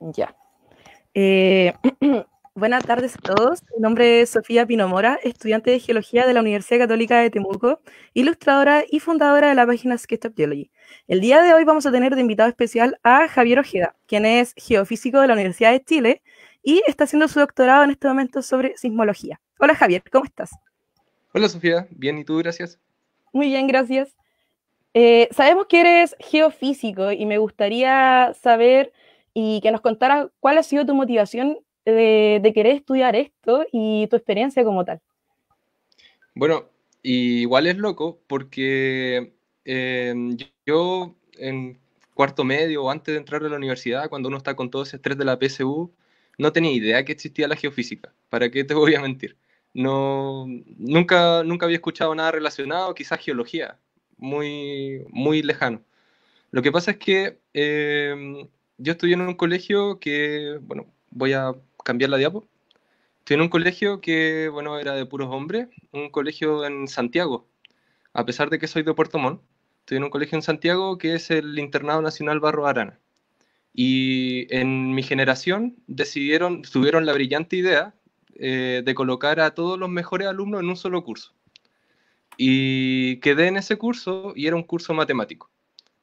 Ya. Eh, buenas tardes a todos. Mi nombre es Sofía Pinomora, estudiante de Geología de la Universidad Católica de Temuco, ilustradora y fundadora de la página Sketchup Geology. El día de hoy vamos a tener de invitado especial a Javier Ojeda, quien es geofísico de la Universidad de Chile y está haciendo su doctorado en este momento sobre sismología. Hola Javier, ¿cómo estás? Hola Sofía, bien, ¿y tú? Gracias. Muy bien, gracias. Eh, sabemos que eres geofísico y me gustaría saber y que nos contara cuál ha sido tu motivación de, querer estudiar esto y tu experiencia como tal. Bueno, igual es loco porque eh, yo en cuarto medio o antes de entrar a la universidad, cuando uno está con todo ese estrés de la PSU, no tenía idea que existía la geofísica. ¿Para qué te voy a mentir? No, nunca, nunca había escuchado nada relacionado, quizás geología, muy, muy lejano. Lo que pasa es que eh, yo estudié en un colegio que, bueno, voy a cambiar la diapo. Estudié en un colegio que, bueno, era de puros hombres, un colegio en Santiago. A pesar de que soy de Puerto Montt, Estoy en un colegio en Santiago que es el Internado Nacional Barro Arana. Y en mi generación decidieron, tuvieron la brillante idea eh, de colocar a todos los mejores alumnos en un solo curso. Y quedé en ese curso y era un curso matemático.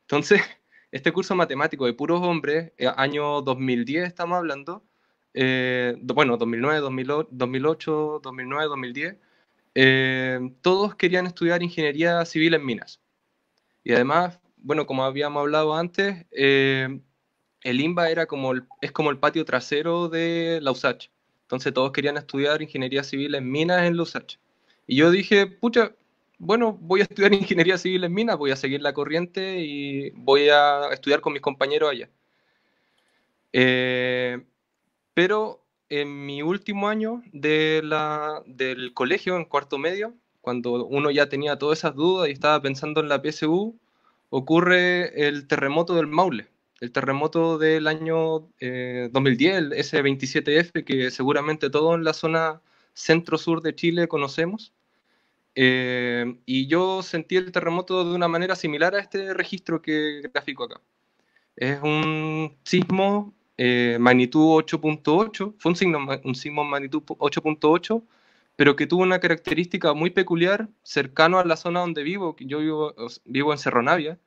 Entonces, Este curso matemático de puros hombres, eh, año 2010 estamos hablando, eh, bueno, 2009, 2008, 2009, 2010, todos querían estudiar ingeniería civil en minas. Y además, bueno, como habíamos hablado antes, eh, el INBA era como es como el patio trasero de la USACH. Entonces todos querían estudiar ingeniería civil en minas en la USACH. Y yo dije, pucha, bueno, voy a estudiar ingeniería civil en minas, voy a seguir la corriente y voy a estudiar con mis compañeros allá. Eh, pero en mi último año de la, del colegio, en cuarto medio, cuando uno ya tenía todas esas dudas y estaba pensando en la PSU, ocurre el terremoto del Maule, el terremoto del año eh, 2010, ese 27F que seguramente todos en la zona centro-sur de Chile conocemos. Eh, y yo sentí el terremoto de una manera similar a este registro que grafico acá. Es un sismo eh, magnitud 8.8, fue un, sismo magnitud 8.8, pero que tuvo una característica muy peculiar, cercano a la zona donde vivo, que yo vivo, vivo en Cerronavia,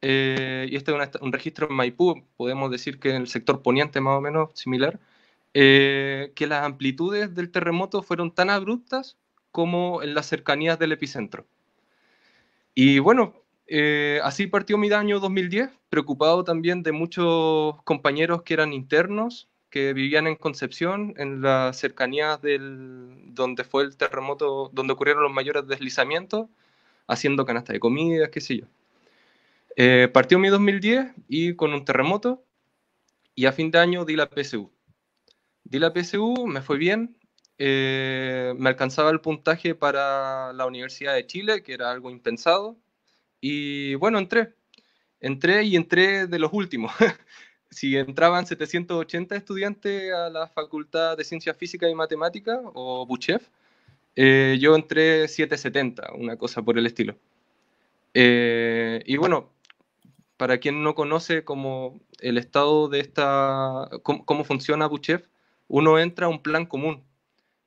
eh, y este es un registro en Maipú, podemos decir que en el sector poniente más o menos similar, eh, que las amplitudes del terremoto fueron tan abruptas como en las cercanías del epicentro. Y bueno, eh, así partió mi año 2010, preocupado también de muchos compañeros que eran internos, que vivían en Concepción, en las cercanías del, donde fue el terremoto, donde ocurrieron los mayores deslizamientos, haciendo canasta de comida, qué sé yo. Eh, partió mi 2010 y con un terremoto, y a fin de año di la PSU. Di la PSU, me fue bien, eh, me alcanzaba el puntaje para la Universidad de Chile, que era algo impensado, y bueno, entré. Entré y entré de los últimos. si entraban 780 estudiantes a la Facultad de Ciencias Físicas y Matemáticas, o Buchef, eh, yo entré 770, una cosa por el estilo. Eh, y bueno, para quien no conoce como el estado de esta, cómo, funciona Buchef, uno entra a un plan común,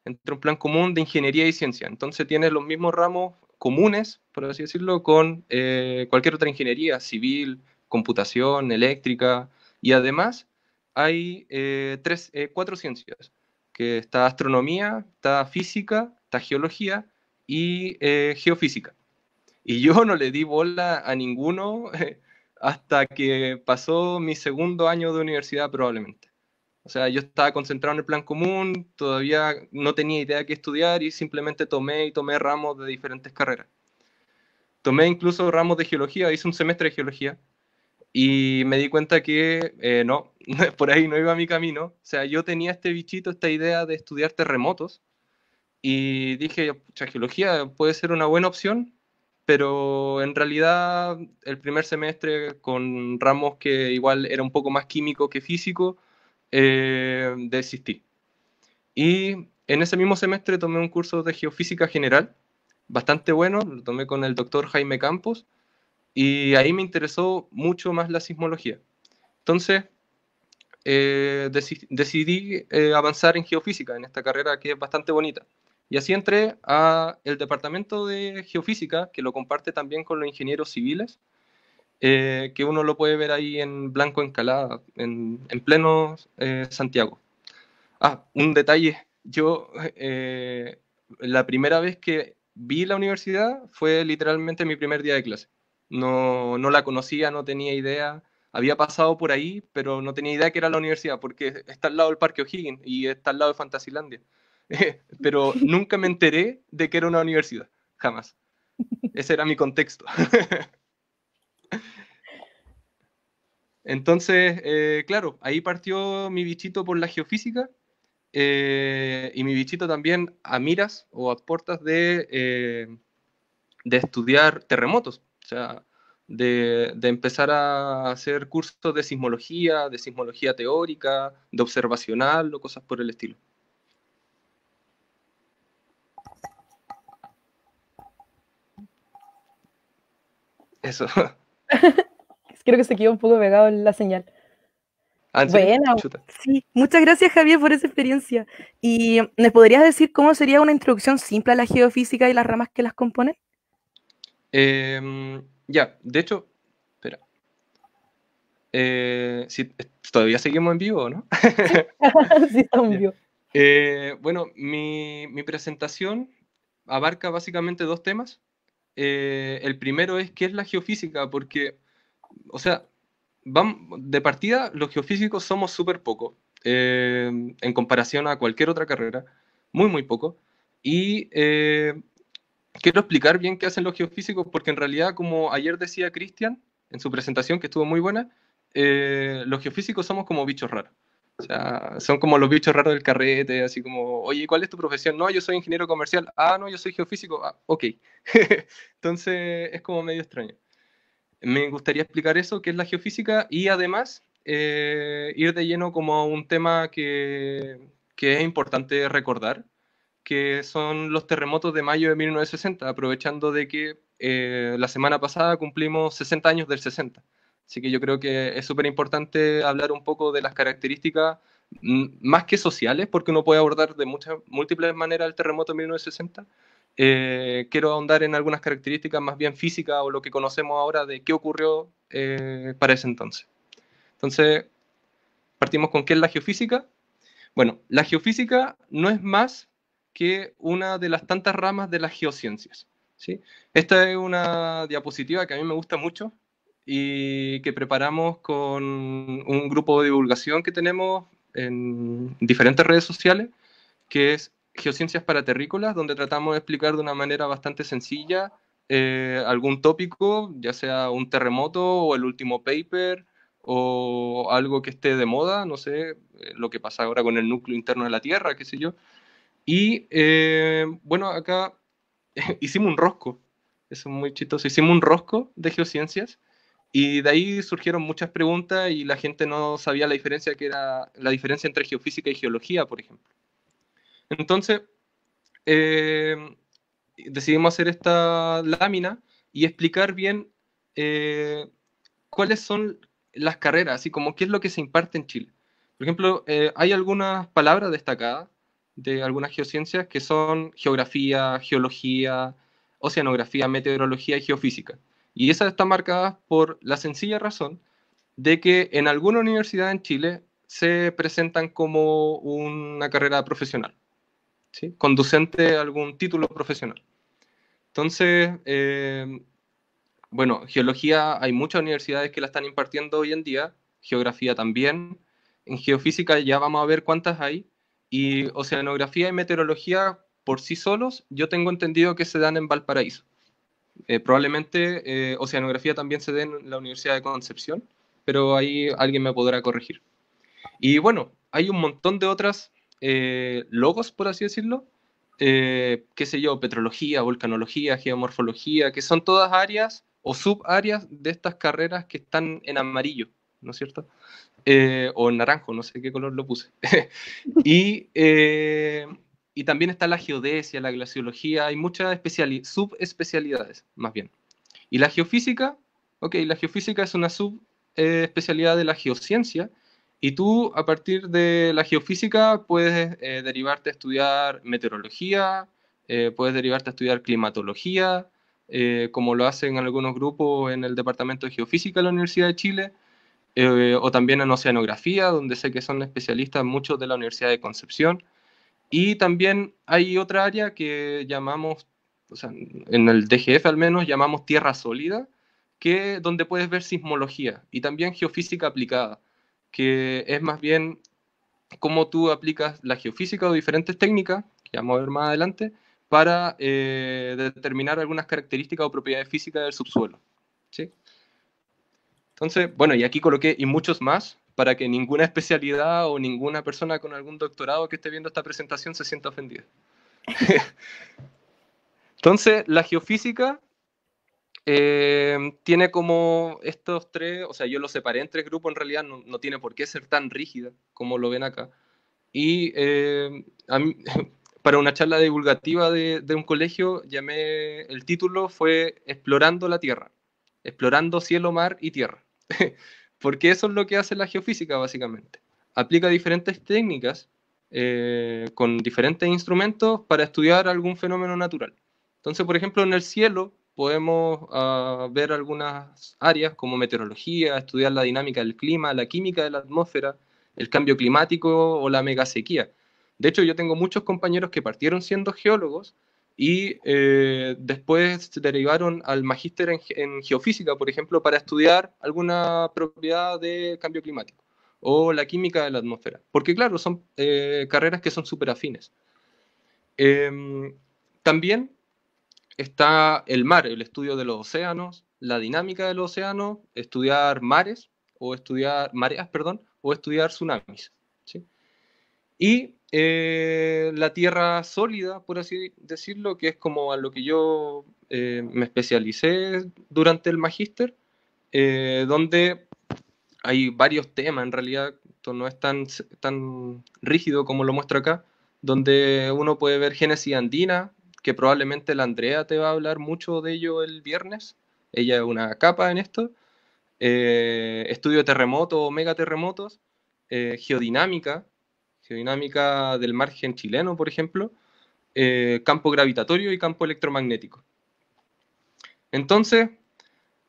entre un plan común de ingeniería y ciencia. Entonces tiene los mismos ramos comunes, por así decirlo, con eh, cualquier otra ingeniería, civil, computación, eléctrica, y además hay eh, tres, eh, cuatro ciencias, que está astronomía, está física, está geología y geofísica. Y yo no le di bola a ninguno hasta que pasó mi segundo año de universidad probablemente. O sea, yo estaba concentrado en el plan común, todavía no tenía idea de qué estudiar y simplemente tomé y tomé ramos de diferentes carreras. Tomé incluso ramos de geología, hice un semestre de geología y me di cuenta que eh, no, por ahí no iba mi camino. O sea, yo tenía este bichito, esta idea de estudiar terremotos y dije, geología puede ser una buena opción, pero en realidad el primer semestre con ramos que igual era un poco más químico que físico, eh, de desistí. Y en ese mismo semestre tomé un curso de geofísica general, bastante bueno, lo tomé con el doctor Jaime Campos, y ahí me interesó mucho más la sismología. Entonces, eh, decidí eh, avanzar en geofísica, en esta carrera que es bastante bonita. Y así entré al departamento de geofísica, que lo comparte también con los ingenieros civiles, eh, que uno lo puede ver ahí en Blanco Encalada, en, en pleno eh, Santiago. Ah, un detalle, yo eh, la primera vez que vi la universidad fue literalmente mi primer día de clase. No, no la conocía, no tenía idea, había pasado por ahí, pero no tenía idea que era la universidad, porque está al lado del Parque O'Higgins y está al lado de Fantasilandia. pero nunca me enteré de que era una universidad, jamás. Ese era mi contexto. Entonces, eh, claro, ahí partió mi bichito por la geofísica eh, y mi bichito también a miras o a puertas de, eh, de estudiar terremotos, o sea, de, de, empezar a hacer cursos de sismología, de sismología teórica, de observacional o cosas por el estilo. Eso. Creo que se quedó un poco pegado en la señal. Ah, bueno, Muchas gracias, Javier, por esa experiencia. ¿Y me podrías decir cómo sería una introducción simple a la geofísica y las ramas que las componen? Em, ya, de hecho, espera. Eh, ¿Todavía seguimos en vivo, no? sí, estamos en vivo. Eh, bueno, mi presentación abarca básicamente dos temas. Eh, el primero es qué es la geofísica, porque, o sea, vamos, de partida los geofísicos somos súper pocos eh, en comparación a cualquier otra carrera, muy, muy poco. Y eh, quiero explicar bien qué hacen los geofísicos, porque en realidad, como ayer decía Cristian en su presentación, que estuvo muy buena, los geofísicos somos como bichos raros. O sea, son como los bichos raros del carrete, así como, oye, ¿cuál es tu profesión? No, yo soy ingeniero comercial. Ah, no, yo soy geofísico. Ah, ok. Entonces es como medio extraño. Me gustaría explicar eso, qué es la geofísica, y además eh, ir de lleno como a un tema que, que es importante recordar, que son los terremotos de mayo de 1960, aprovechando de que eh, la semana pasada cumplimos 60 años del 60. Así que yo creo que es súper importante hablar un poco de las características mm, más que sociales, porque uno puede abordar de muchas, múltiples maneras el terremoto de 1960. Eh, quiero ahondar en algunas características más bien físicas o lo que conocemos ahora de qué ocurrió eh, para ese entonces. Entonces, partimos con qué es la geofísica. Bueno, la geofísica no es más que una de las tantas ramas de las geociencias. ¿sí? Esta es una diapositiva que a mí me gusta mucho y que preparamos con un grupo de divulgación que tenemos en diferentes redes sociales, que es Geociencias para Terrícolas, donde tratamos de explicar de una manera bastante sencilla eh, algún tópico, ya sea un terremoto o el último paper o algo que esté de moda, no sé, eh, lo que pasa ahora con el núcleo interno de la Tierra, qué sé yo. Y eh, bueno, acá hicimos un rosco, eso es muy chistoso, hicimos un rosco de geociencias y de ahí surgieron muchas preguntas y la gente no sabía la diferencia que era la diferencia entre geofísica y geología, por ejemplo. Entonces, eh, decidimos hacer esta lámina y explicar bien eh, cuáles son las carreras, y como qué es lo que se imparte en Chile. Por ejemplo, eh, hay algunas palabras destacadas de algunas geociencias que son geografía, geología, oceanografía, meteorología y geofísica. Y esas está marcadas por la sencilla razón de que en alguna universidad en Chile se presentan como una carrera profesional, conducente a algún título profesional. Entonces, eh, bueno, geología hay muchas universidades que la están impartiendo hoy en día, geografía también, en geofísica ya vamos a ver cuántas hay, y oceanografía y meteorología por sí solos, yo tengo entendido que se dan en Valparaíso. Eh, probablemente eh, oceanografía también se dé en la Universidad de Concepción, pero ahí alguien me podrá corregir. Y bueno, hay un montón de otras eh, logos, por así decirlo, qué sé yo, petrología, volcanología, geomorfología, que son todas áreas o sub-áreas de estas carreras que están en amarillo, ¿no es cierto? o en naranjo, no sé qué color lo puse. y y también está la geodesia, la glaciología, hay muchas subespecialidades, más bien. Y la geofísica, ok, la geofísica es una subespecialidad de la geociencia, y tú a partir de la geofísica puedes eh, derivarte a estudiar meteorología, eh, puedes derivarte a estudiar climatología, eh, como lo hacen algunos grupos en el Departamento de Geofísica de la Universidad de Chile, o también en oceanografía, donde sé que son especialistas muchos de la Universidad de Concepción. Y también hay otra área que llamamos, o sea, en el DGF al menos, llamamos tierra sólida, que, donde puedes ver sismología y también geofísica aplicada, que es más bien cómo tú aplicas la geofísica o diferentes técnicas, que vamos a ver más adelante, para eh, determinar algunas características o propiedades físicas del subsuelo. ¿sí? Entonces, bueno, y aquí coloqué y muchos más, para que ninguna especialidad o ninguna persona con algún doctorado que esté viendo esta presentación se sienta ofendida. Entonces, la geofísica eh, tiene como estos tres, o sea, yo lo separé en tres grupos, en realidad no, tiene por qué ser tan rígida como lo ven acá. Y eh, para una charla divulgativa de, de, un colegio, llamé, el título fue Explorando la Tierra, Explorando Cielo, Mar y Tierra. porque eso es lo que hace la geofísica básicamente. Aplica diferentes técnicas eh, con diferentes instrumentos para estudiar algún fenómeno natural. Entonces, por ejemplo, en el cielo podemos ah, ver algunas áreas como meteorología, estudiar la dinámica del clima, la química de la atmósfera, el cambio climático o la megasequía. De hecho, yo tengo muchos compañeros que partieron siendo geólogos y eh, después se derivaron al magíster en, geofísica, por ejemplo, para estudiar alguna propiedad de cambio climático o la química de la atmósfera. Porque claro, son eh, carreras que son súper afines. Em, también está el mar, el estudio de los océanos, la dinámica del océano, estudiar mares o estudiar mareas, perdón, o estudiar tsunamis. Y eh, la tierra sólida, por así decirlo, que es como a lo que yo eh, me especialicé durante el magíster, eh, donde hay varios temas, en realidad no es tan, tan rígido como lo muestro acá, donde uno puede ver Génesis Andina, que probablemente la Andrea te va a hablar mucho de ello el viernes, ella es una capa en esto, estudio de terremotos o megaterremotos, geodinámica, geodinámica del margen chileno, por ejemplo, eh, campo gravitatorio y campo electromagnético. Entonces,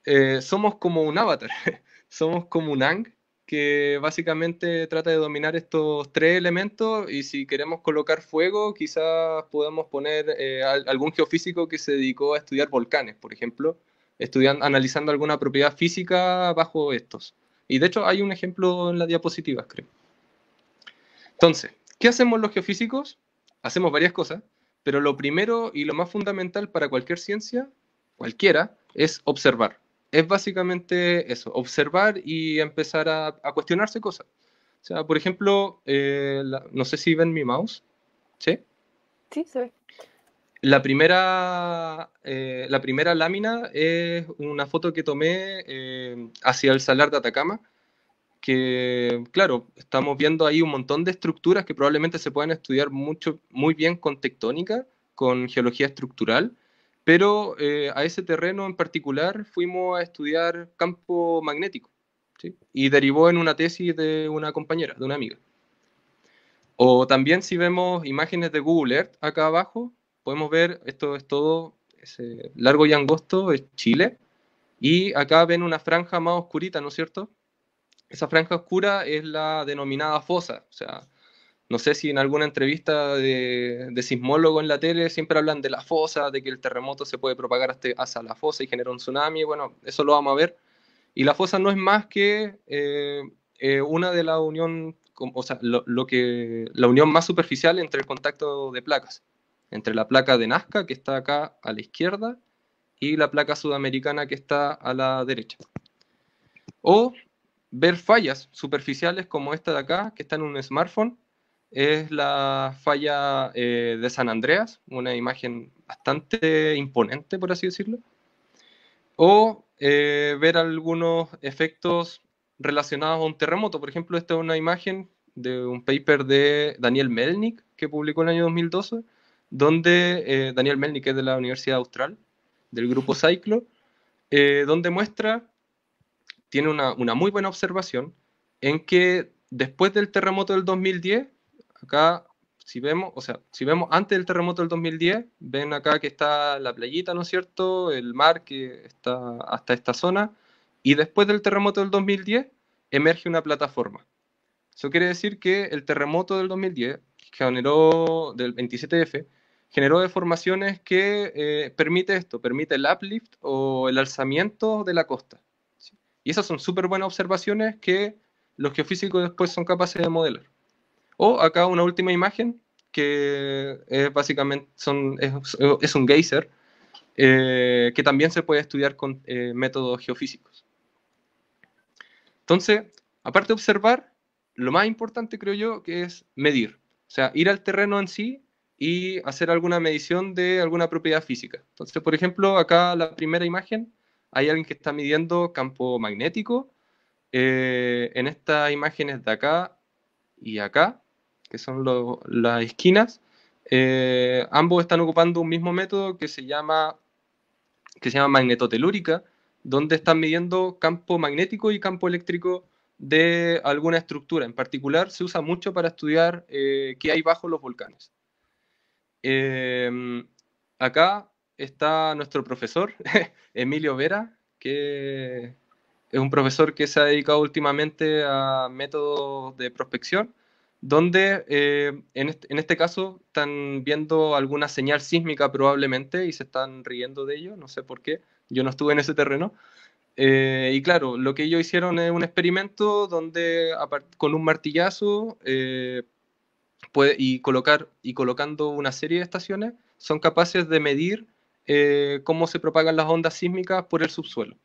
eh, somos como un avatar, somos como un Ang que básicamente trata de dominar estos tres elementos y si queremos colocar fuego, quizás podamos poner eh, algún geofísico que se dedicó a estudiar volcanes, por ejemplo, analizando alguna propiedad física bajo estos. Y de hecho hay un ejemplo en las diapositivas, creo. Entonces, ¿qué hacemos los geofísicos? Hacemos varias cosas, pero lo primero y lo más fundamental para cualquier ciencia, cualquiera, es observar. Es básicamente eso, observar y empezar a, cuestionarse cosas. O sea, por ejemplo, eh, no sé si ven mi mouse, ¿sí? Sí, se ve. La primera, eh, la primera lámina es una foto que tomé eh, hacia el salar de Atacama, que, claro, estamos viendo ahí un montón de estructuras que probablemente se pueden estudiar mucho, muy bien con tectónica, con geología estructural, pero eh, a ese terreno en particular fuimos a estudiar campo magnético, y derivó en una tesis de una compañera, de una amiga. O también si vemos imágenes de Google Earth acá abajo, podemos ver, esto es todo eh, largo y angosto, es Chile, y acá ven una franja más oscurita, ¿no es cierto? Esa franja oscura es la denominada fosa. O sea, no sé si en alguna entrevista de, sismólogo en la tele siempre hablan de la fosa, de que el terremoto se puede propagar hasta, hasta la fosa y genera un tsunami. Bueno, eso lo vamos a ver. Y la fosa no es más que eh, eh, una de la unión, o sea, lo, que, la unión más superficial entre el contacto de placas, entre la placa de Nazca, que está acá a la izquierda, y la placa sudamericana, que está a la derecha. O ver fallas superficiales como esta de acá, que está en un smartphone, es la falla eh, de San Andreas, una imagen bastante imponente, por así decirlo. O eh, ver algunos efectos relacionados a un terremoto. Por ejemplo, esta es una imagen de un paper de Daniel Melnick, que publicó en el año 2012, donde eh, Daniel Melnick es de la Universidad Austral, del grupo Cyclo, donde muestra tiene una, muy buena observación en que después del terremoto del 2010, acá si vemos, o sea, si vemos antes del terremoto del 2010, ven acá que está la playita, ¿no es cierto? El mar que está hasta esta zona. Y después del terremoto del 2010 emerge una plataforma. Eso quiere decir que el terremoto del 2010, generó, del 27F, generó deformaciones que eh, permite esto, permite el uplift o el alzamiento de la costa. Y esas son súper buenas observaciones que los geofísicos después son capaces de modelar. O acá una última imagen, que es básicamente son, es, un geyser, eh, que también se puede estudiar con eh, métodos geofísicos. Entonces, aparte de observar, lo más importante creo yo que es medir. O sea, ir al terreno en sí y hacer alguna medición de alguna propiedad física. Entonces, por ejemplo, acá la primera imagen hay alguien que está midiendo campo magnético. Eh, en estas imágenes de acá y acá, que son las esquinas, eh, ambos están ocupando un mismo método que se llama, que se llama magnetotelúrica, donde están midiendo campo magnético y campo eléctrico de alguna estructura. En particular, se usa mucho para estudiar eh, qué hay bajo los volcanes. acá está nuestro profesor, Emilio Vera, que es un profesor que se ha dedicado últimamente a métodos de prospección, donde eh, en, este, en, este, caso están viendo alguna señal sísmica probablemente y se están riendo de ello, no sé por qué, yo no estuve en ese terreno. Eh, y claro, lo que ellos hicieron es un experimento donde con un martillazo eh, puede, y, colocar, y colocando una serie de estaciones son capaces de medir eh, cómo se propagan las ondas sísmicas por el subsuelo.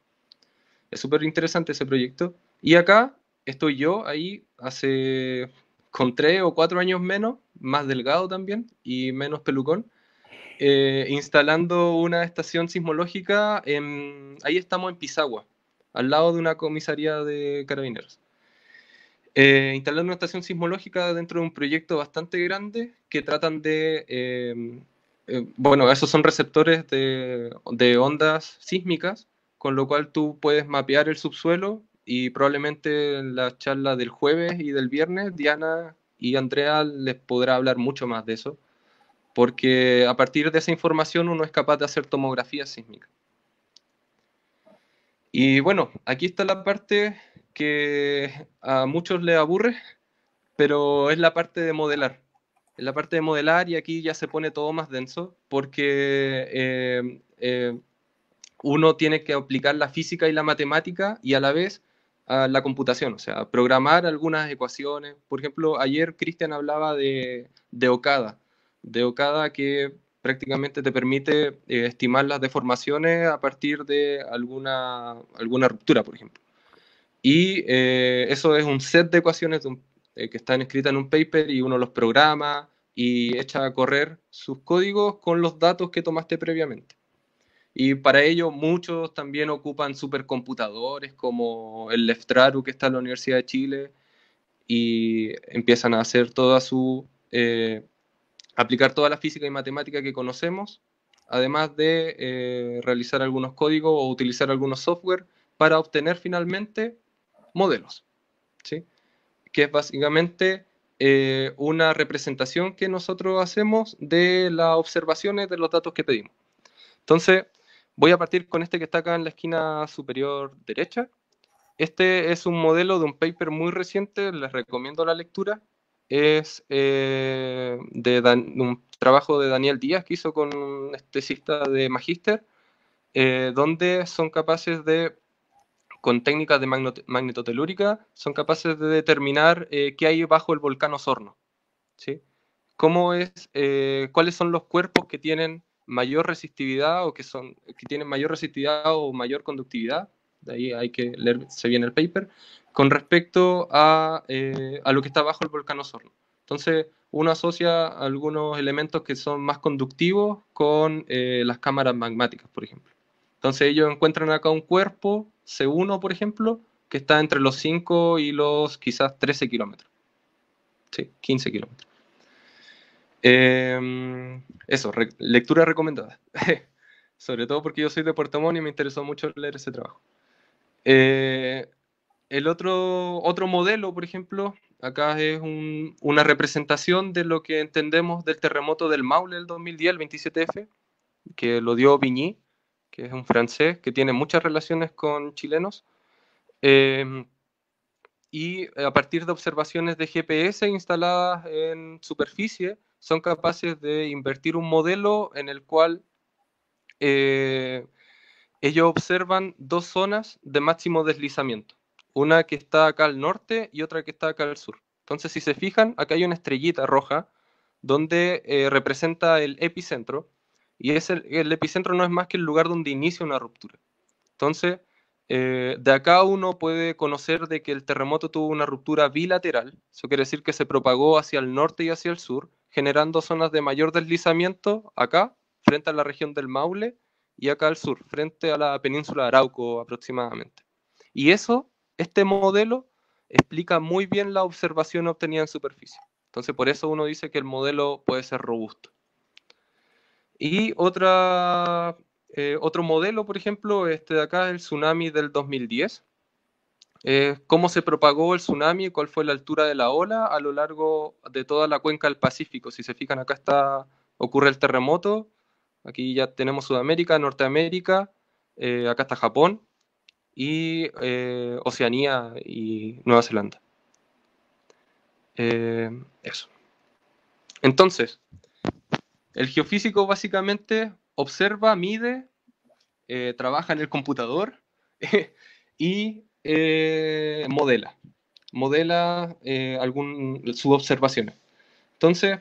Es súper interesante ese proyecto. Y acá estoy yo, ahí, hace con tres o cuatro años menos, más delgado también y menos pelucón, eh, instalando una estación sismológica. ahí estamos en Pisagua, al lado de una comisaría de carabineros. Eh, instalando una estación sismológica dentro de un proyecto bastante grande que tratan de eh, bueno, esos son receptores de, ondas sísmicas, con lo cual tú puedes mapear el subsuelo y probablemente en la charla del jueves y del viernes, Diana y Andrea les podrá hablar mucho más de eso, porque a partir de esa información uno es capaz de hacer tomografía sísmica. Y bueno, aquí está la parte que a muchos les aburre, pero es la parte de modelar la parte de modelar y aquí ya se pone todo más denso porque eh, eh, uno tiene que aplicar la física y la matemática y a la vez la computación, o sea, programar algunas ecuaciones. Por ejemplo, ayer Cristian hablaba de, de Okada, de Okada que prácticamente te permite eh, estimar las deformaciones a partir de alguna, alguna ruptura, por ejemplo. Y eso es un set de ecuaciones que están escritas en un paper y uno los programa y echa a correr sus códigos con los datos que tomaste previamente. Y para ello muchos también ocupan supercomputadores como el Leftraru que está en la Universidad de Chile y empiezan a hacer toda su... Eh, aplicar toda la física y matemática que conocemos, además de eh, realizar algunos códigos o utilizar algunos software para obtener finalmente modelos, ¿sí? que es básicamente eh, una representación que nosotros hacemos de las observaciones de los datos que pedimos. Entonces, voy a partir con este que está acá en la esquina superior derecha. Este es un modelo de un paper muy reciente, les recomiendo la lectura. Es eh, de un trabajo de Daniel Díaz que hizo con un estesista de Magister, eh, donde son capaces de con técnicas de magnetotelúrica son capaces de determinar eh, qué hay bajo el volcán Osorno. ¿sí? ¿Cómo es, eh, ¿Cuáles son los cuerpos que tienen mayor resistividad o que, son, que tienen mayor resistividad o mayor conductividad? De ahí hay que leerse bien el paper, con respecto a, eh, a lo que está bajo el volcán Osorno. Entonces, uno asocia algunos elementos que son más conductivos con las cámaras magmáticas, por ejemplo. Entonces ellos encuentran acá un cuerpo, C1 por ejemplo, que está entre los 5 y los quizás 13 kilómetros. Sí, 15 kilómetros. Em, eso, lectura recomendada. Sobre todo porque yo soy de Puerto Montt y me interesó mucho leer ese trabajo. Eh, el otro, otro modelo, por ejemplo, acá es una representación de lo que entendemos del terremoto del Maule del 2010, el 27F, que lo dio Viñí es un francés que tiene muchas relaciones con chilenos. Eh, y a partir de observaciones de GPS instaladas en superficie, son capaces de invertir un modelo en el cual eh, ellos observan dos zonas de máximo deslizamiento, una que está acá al norte y otra que está acá al sur. Entonces, si se fijan, acá hay una estrellita roja donde eh, representa el epicentro, y es el, epicentro no es más que el lugar donde inicia una ruptura. Entonces, eh, de acá uno puede conocer de que el terremoto tuvo una ruptura bilateral, eso quiere decir que se propagó hacia el norte y hacia el sur, generando zonas de mayor deslizamiento acá, frente a la región del Maule, y acá al sur, frente a la península de Arauco aproximadamente. Y eso, este modelo, explica muy bien la observación obtenida en superficie. Entonces, por eso uno dice que el modelo puede ser robusto. Y otra, eh, otro modelo, por ejemplo, este de acá, el tsunami del 2010. Eh, cómo se propagó el tsunami cuál fue la altura de la ola a lo largo de toda la cuenca del Pacífico. Si se fijan, acá está, ocurre el terremoto, aquí ya tenemos Sudamérica, Norteamérica, eh, acá está Japón y Oceanía y Nueva Zelanda. eso. Entonces, el geofísico básicamente observa, mide, eh, trabaja en el computador y eh, modela, modela eh, sus observaciones. Entonces,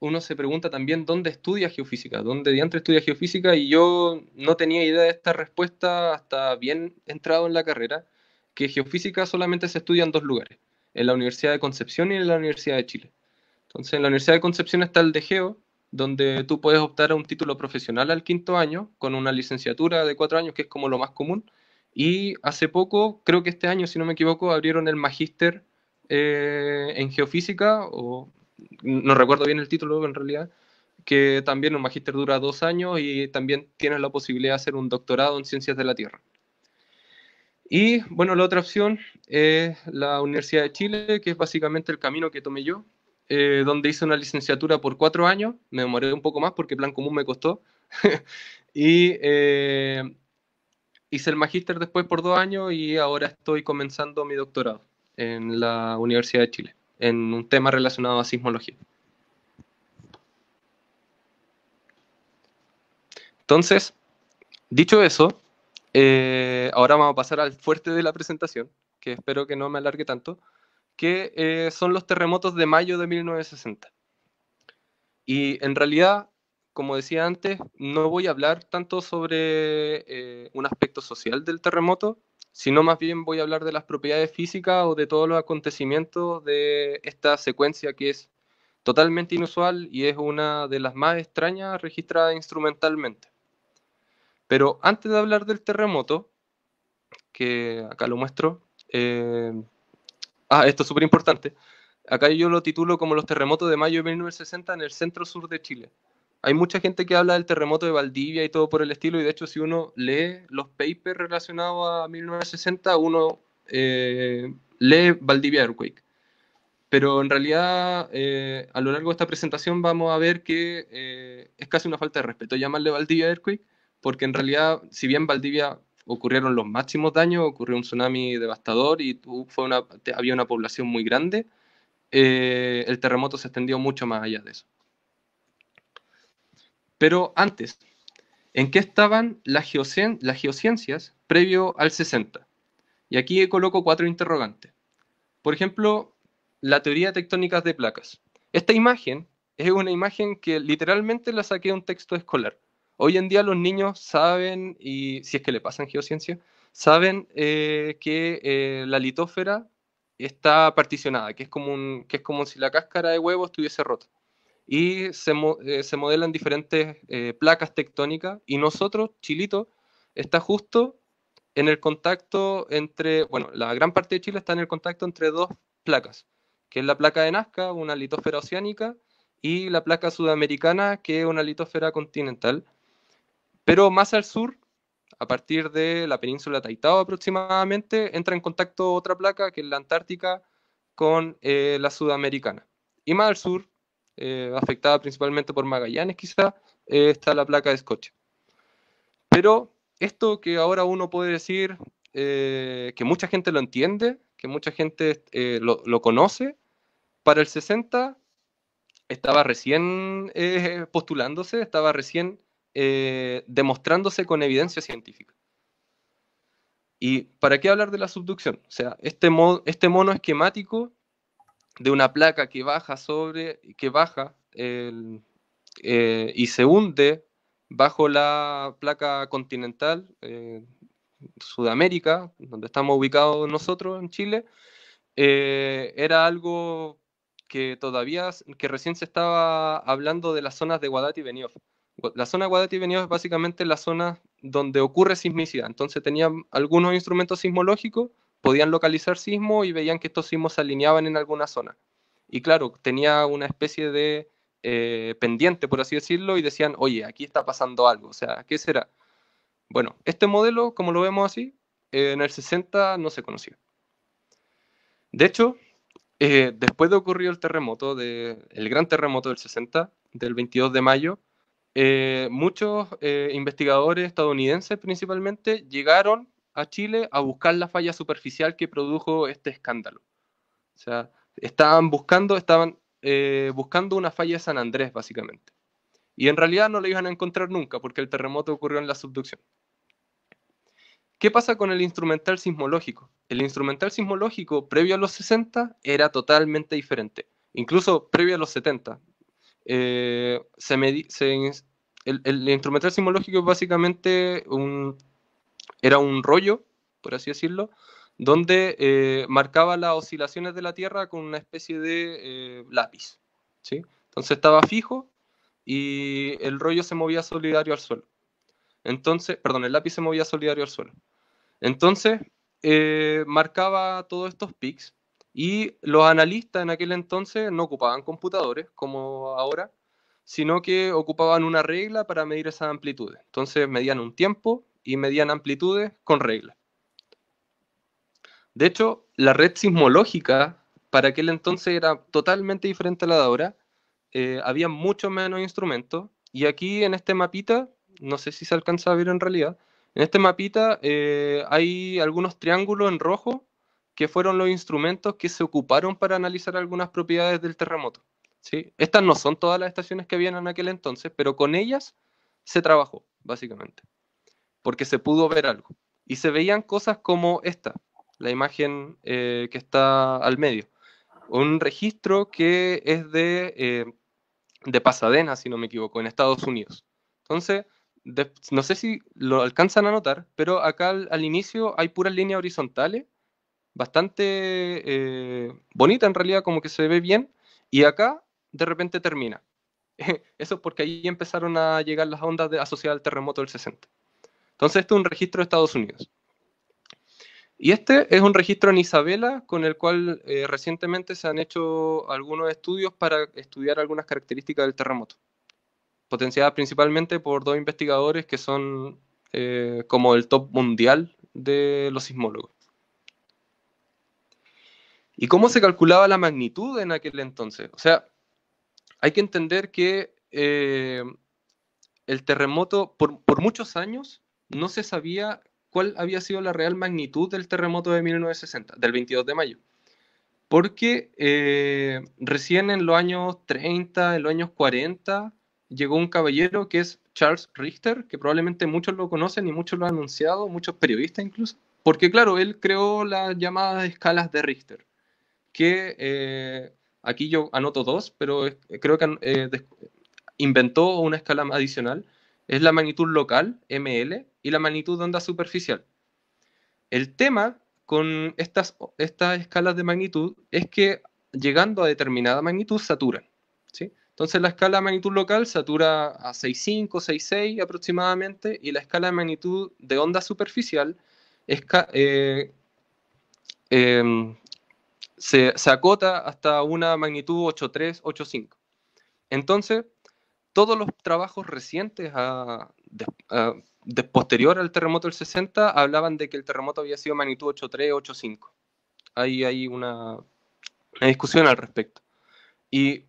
uno se pregunta también dónde estudia geofísica, dónde diantre estudia geofísica, y yo no tenía idea de esta respuesta hasta bien entrado en la carrera, que geofísica solamente se estudia en dos lugares, en la Universidad de Concepción y en la Universidad de Chile. Entonces, en la Universidad de Concepción está el de Geo, donde tú puedes optar a un título profesional al quinto año, con una licenciatura de cuatro años, que es como lo más común. Y hace poco, creo que este año, si no me equivoco, abrieron el magíster eh, en geofísica, o no recuerdo bien el título en realidad, que también un magíster dura dos años y también tienes la posibilidad de hacer un doctorado en ciencias de la Tierra. Y bueno, la otra opción es la Universidad de Chile, que es básicamente el camino que tomé yo, eh, donde hice una licenciatura por cuatro años, me demoré un poco más porque plan común me costó, y eh, hice el magíster después por dos años y ahora estoy comenzando mi doctorado en la Universidad de Chile, en un tema relacionado a sismología. Entonces, dicho eso, eh, ahora vamos a pasar al fuerte de la presentación, que espero que no me alargue tanto que eh, son los terremotos de mayo de 1960. Y en realidad, como decía antes, no voy a hablar tanto sobre eh, un aspecto social del terremoto, sino más bien voy a hablar de las propiedades físicas o de todos los acontecimientos de esta secuencia que es totalmente inusual y es una de las más extrañas registradas instrumentalmente. Pero antes de hablar del terremoto, que acá lo muestro, eh, ah, esto es súper importante, acá yo lo titulo como los terremotos de mayo de 1960 en el centro sur de Chile. Hay mucha gente que habla del terremoto de Valdivia y todo por el estilo, y de hecho si uno lee los papers relacionados a 1960, uno eh, lee Valdivia Earthquake. Pero en realidad, eh, a lo largo de esta presentación vamos a ver que eh, es casi una falta de respeto llamarle Valdivia Earthquake, porque en realidad, si bien Valdivia ocurrieron los máximos daños, ocurrió un tsunami devastador y fue había una población muy grande, eh, el terremoto se extendió mucho más allá de eso. Pero antes, ¿en qué estaban las, geocien las geociencias previo al 60? Y aquí coloco cuatro interrogantes. Por ejemplo, la teoría tectónica de placas. Esta imagen es una imagen que literalmente la saqué de un texto escolar. Hoy en día los niños saben, y si es que le pasan geociencia, saben eh, que eh, la litósfera está particionada, que es, como que es como si la cáscara de huevo estuviese rota. Y se, eh, modelan diferentes placas tectónicas y nosotros, Chilito, está justo en el contacto entre, bueno, la gran parte de Chile está en el contacto entre dos placas, que es la placa de Nazca, una litosfera oceánica, y la placa sudamericana, que es una litósfera continental. Pero más al sur, a partir de la península Taitao aproximadamente, entra en contacto otra placa, que es la Antártica, con eh, la sudamericana. Y más al sur, eh, afectada principalmente por Magallanes quizá, eh, está la placa de Escocia. Pero esto que ahora uno puede decir que mucha gente lo entiende, que mucha gente lo, lo, conoce, para el 60 estaba recién postulándose, estaba recién eh, demostrándose con evidencia científica. ¿Y para qué hablar de la subducción? O sea, este, este mono esquemático de una placa que baja sobre, que baja eh, y se hunde bajo la placa continental eh, Sudamérica, donde estamos ubicados nosotros en Chile, era algo que todavía, que recién se estaba hablando de las zonas de guadalupe y Benioff la zona de venido es básicamente la zona donde ocurre sismicidad. Entonces tenían algunos instrumentos sismológicos, podían localizar sismos y veían que estos sismos se alineaban en alguna zona. Y claro, tenía una especie de eh, pendiente, por así decirlo, y decían, oye, aquí está pasando algo, o sea, ¿qué será? Bueno, este modelo, como lo vemos así, eh, en el 60 no se conocía. De hecho, eh, después de ocurrió el terremoto, el gran terremoto del 60, del 22 de mayo, eh, muchos eh, investigadores estadounidenses principalmente llegaron a Chile a buscar la falla superficial que produjo este escándalo. O sea, estaban buscando, estaban eh, buscando una falla de San Andrés, básicamente. Y en realidad no la iban a encontrar nunca porque el terremoto ocurrió en la subducción. ¿Qué pasa con el instrumental sismológico? El instrumental sismológico previo a los 60 era totalmente diferente, incluso previo a los 70, eh, se, el, instrumento instrumental básicamente un, era un rollo, por así decirlo, donde eh, marcaba las oscilaciones de la Tierra con una especie de eh, lápiz. ¿sí? Entonces estaba fijo y el rollo se movía solidario al suelo. Entonces, perdón, el lápiz se movía solidario al suelo. Entonces, marcaba todos estos pics y los analistas en aquel entonces no ocupaban computadores como ahora, sino que ocupaban una regla para medir esas amplitudes. Entonces medían un tiempo y medían amplitudes con reglas. De hecho, la red sismológica para aquel entonces era totalmente diferente a la de ahora. Eh, había mucho menos instrumentos. Y aquí en este mapita, no sé si se alcanza a ver en realidad, en este mapita eh, hay algunos triángulos en rojo que fueron los instrumentos que se ocuparon para analizar algunas propiedades del terremoto. ¿sí? Estas no son todas las estaciones que habían en aquel entonces, pero con ellas se trabajó, básicamente, porque se pudo ver algo. Y se veían cosas como esta, la imagen eh, que está al medio. Un registro que es de, eh, de Pasadena, si no me equivoco, en Estados Unidos. Entonces, no sé si lo alcanzan a notar, pero acá al, inicio hay puras líneas horizontales bastante eh, bonita en realidad, como que se ve bien, y acá de repente termina. Eso es porque ahí empezaron a llegar las ondas de, asociadas al terremoto del 60. Entonces, esto es un registro de Estados Unidos. Y este es un registro en Isabela con el cual eh, recientemente se han hecho algunos estudios para estudiar algunas características del terremoto, Potenciada principalmente por dos investigadores que son eh, como el top mundial de los sismólogos. ¿Y cómo se calculaba la magnitud en aquel entonces? O sea, hay que entender que eh, el terremoto, por, muchos años, no se sabía cuál había sido la real magnitud del terremoto de 1960, del 22 de mayo. Porque eh, recién en los años 30, en los años 40, llegó un caballero que es Charles Richter, que probablemente muchos lo conocen y muchos lo han anunciado, muchos periodistas incluso, porque claro, él creó las llamadas escalas de Richter que eh, aquí yo anoto dos, pero creo que eh, inventó una escala adicional, es la magnitud local, ML, y la magnitud de onda superficial. El tema con estas, estas escalas de magnitud es que llegando a determinada magnitud saturan. ¿sí? Entonces la escala de magnitud local satura a 6.5, 6.6 aproximadamente, y la escala de magnitud de onda superficial es... Eh, em, se, acota hasta una magnitud 8.3, 8.5. Entonces, todos los trabajos recientes de, posterior al terremoto del 60 hablaban de que el terremoto había sido magnitud 8.3, 8.5. Ahí hay una, discusión al respecto. Y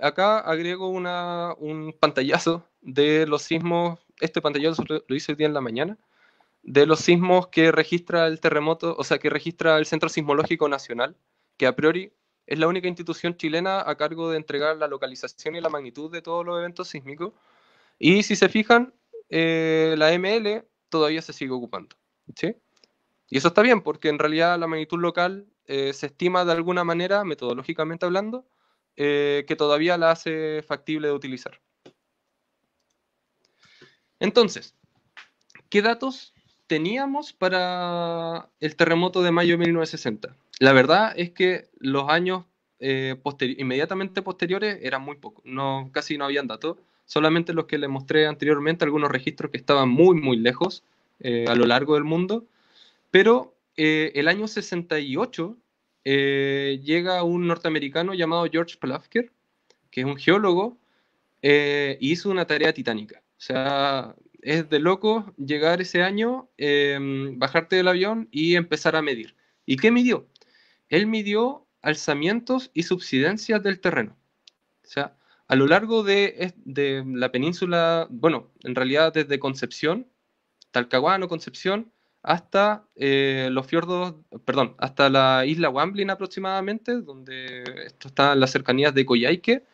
acá agrego un pantallazo de los sismos, este pantallazo lo hice hoy día en la mañana, de los sismos que registra el terremoto, o sea, que registra el Centro Sismológico Nacional que a priori es la única institución chilena a cargo de entregar la localización y la magnitud de todos los eventos sísmicos. Y si se fijan, eh, la ML todavía se sigue ocupando. Y eso está bien, porque en realidad la magnitud local eh, se estima de alguna manera, metodológicamente hablando, eh, que todavía la hace factible de utilizar. Entonces, ¿qué datos teníamos para el terremoto de mayo de 1960. La verdad es que los años eh, inmediatamente posteriores eran muy pocos, no, casi no habían datos, solamente los que les mostré anteriormente, algunos registros que estaban muy, muy lejos eh, a lo largo del mundo, pero eh, el año 68 eh, llega un norteamericano llamado George Plafker, que es un geólogo, y hizo una tarea titánica. O sea, es de loco llegar ese año, em, bajarte del avión y empezar a medir. ¿Y qué midió? Él midió alzamientos y subsidencias del terreno. O sea, a lo largo de, la península, bueno, en realidad desde Concepción, Talcahuano, Concepción, hasta eh, los fiordos, perdón, hasta la isla Wamblin aproximadamente, donde esto está las cercanías de Coyhaique,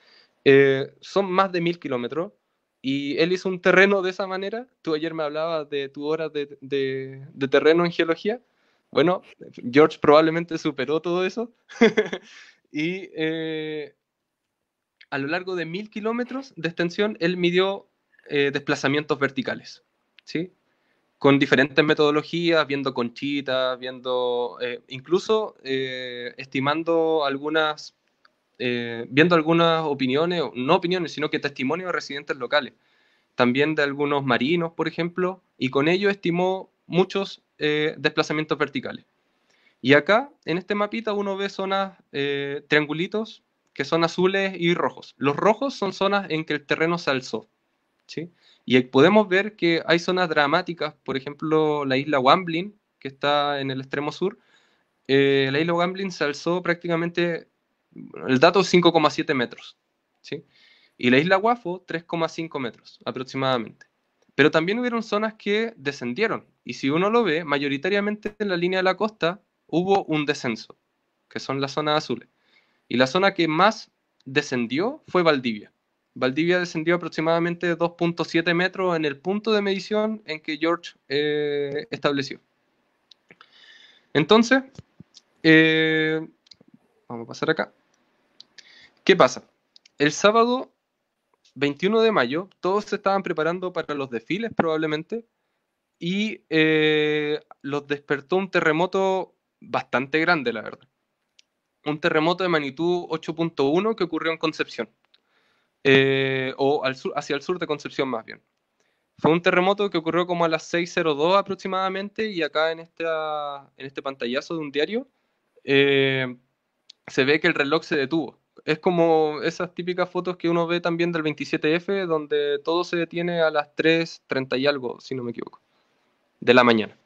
eh, son más de mil kilómetros y él hizo un terreno de esa manera. Tú ayer me hablabas de tu hora de, terreno en geología. Bueno, George probablemente superó todo eso. y eh, a lo largo de mil kilómetros de extensión, él midió eh, desplazamientos verticales. ¿Sí? con diferentes metodologías, viendo conchitas, viendo eh, incluso estimando algunas eh, viendo algunas opiniones, no opiniones, sino que testimonios de residentes locales, también de algunos marinos, por ejemplo, y con ello estimó muchos eh, desplazamientos verticales. Y acá, en este mapita, uno ve zonas, eh, triangulitos, que son azules y rojos. Los rojos son zonas en que el terreno se alzó. ¿sí? Y podemos ver que hay zonas dramáticas, por ejemplo, la isla Wamblin, que está en el extremo sur. la isla Wamblin se alzó prácticamente el dato es 5,7 metros. Y la isla Guafo, 3,5 metros aproximadamente. Pero también hubieron zonas que descendieron. Y si uno lo ve, mayoritariamente en la línea de la costa hubo un descenso, que son las zonas azules. Y la zona que más descendió fue Valdivia. Valdivia descendió aproximadamente 2.7 metros en el punto de medición en que George eh, estableció. Entonces, eh, vamos a pasar acá. ¿Qué pasa? El sábado 21 de mayo, todos se estaban preparando para los desfiles probablemente, y eh, los despertó un terremoto bastante grande, la verdad. Un terremoto de magnitud 8.1 que ocurrió en Concepción, eh, o hacia el sur de Concepción más bien. Fue un terremoto que ocurrió como a las 6.02 aproximadamente y acá en, en este pantallazo de un diario eh, se ve que el reloj se detuvo es como esas típicas fotos que uno ve también del 27F, donde todo se detiene a las 3.30 y algo, si no me equivoco, de la mañana.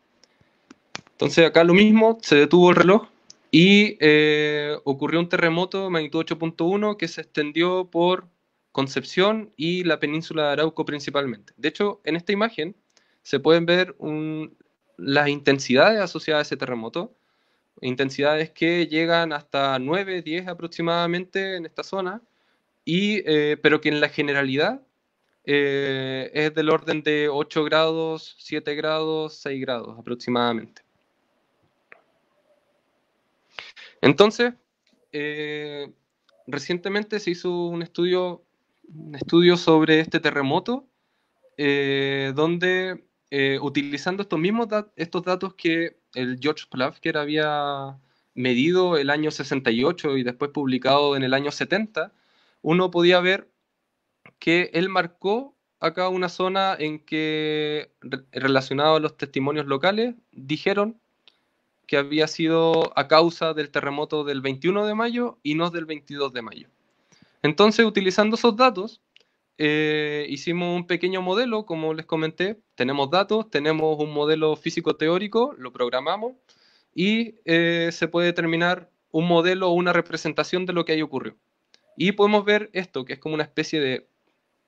Entonces acá lo mismo, se detuvo el reloj y eh, ocurrió un terremoto magnitud 8.1 que se extendió por Concepción y la península de Arauco principalmente. De hecho, en esta imagen se pueden ver las intensidades asociadas a ese terremoto intensidades que llegan hasta 9, 10 aproximadamente en esta zona, y, eh, pero que en la generalidad eh, es del orden de 8 grados, 7 grados, 6 grados aproximadamente. Entonces, eh, recientemente se hizo un estudio, un estudio sobre este terremoto, donde utilizando estos mismos estos datos que el George Plav, había medido el año 68 y después publicado en el año 70, uno podía ver que él marcó acá una zona en que, relacionado a los testimonios locales, dijeron que había sido a causa del terremoto del 21 de mayo y no del 22 de mayo. Entonces, utilizando esos datos, eh, hicimos un pequeño modelo, como les comenté, tenemos datos, tenemos un modelo físico teórico, lo programamos y eh, se puede determinar un modelo o una representación de lo que ahí ocurrió. Y podemos ver esto, que es como una especie de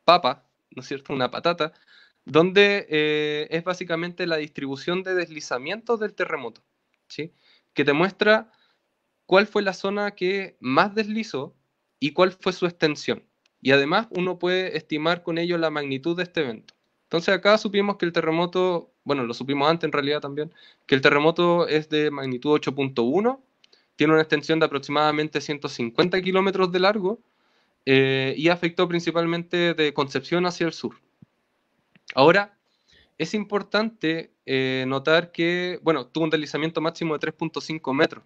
papa, ¿no es cierto? Una patata, donde eh, es básicamente la distribución de deslizamientos del terremoto, Que te muestra cuál fue la zona que más deslizó y cuál fue su extensión y además uno puede estimar con ello la magnitud de este evento. Entonces acá supimos que el terremoto, bueno, lo supimos antes en realidad también, que el terremoto es de magnitud 8.1, tiene una extensión de aproximadamente 150 kilómetros de largo eh, y afectó principalmente de Concepción hacia el sur. Ahora, es importante eh, notar que, bueno, tuvo un deslizamiento máximo de 3.5 metros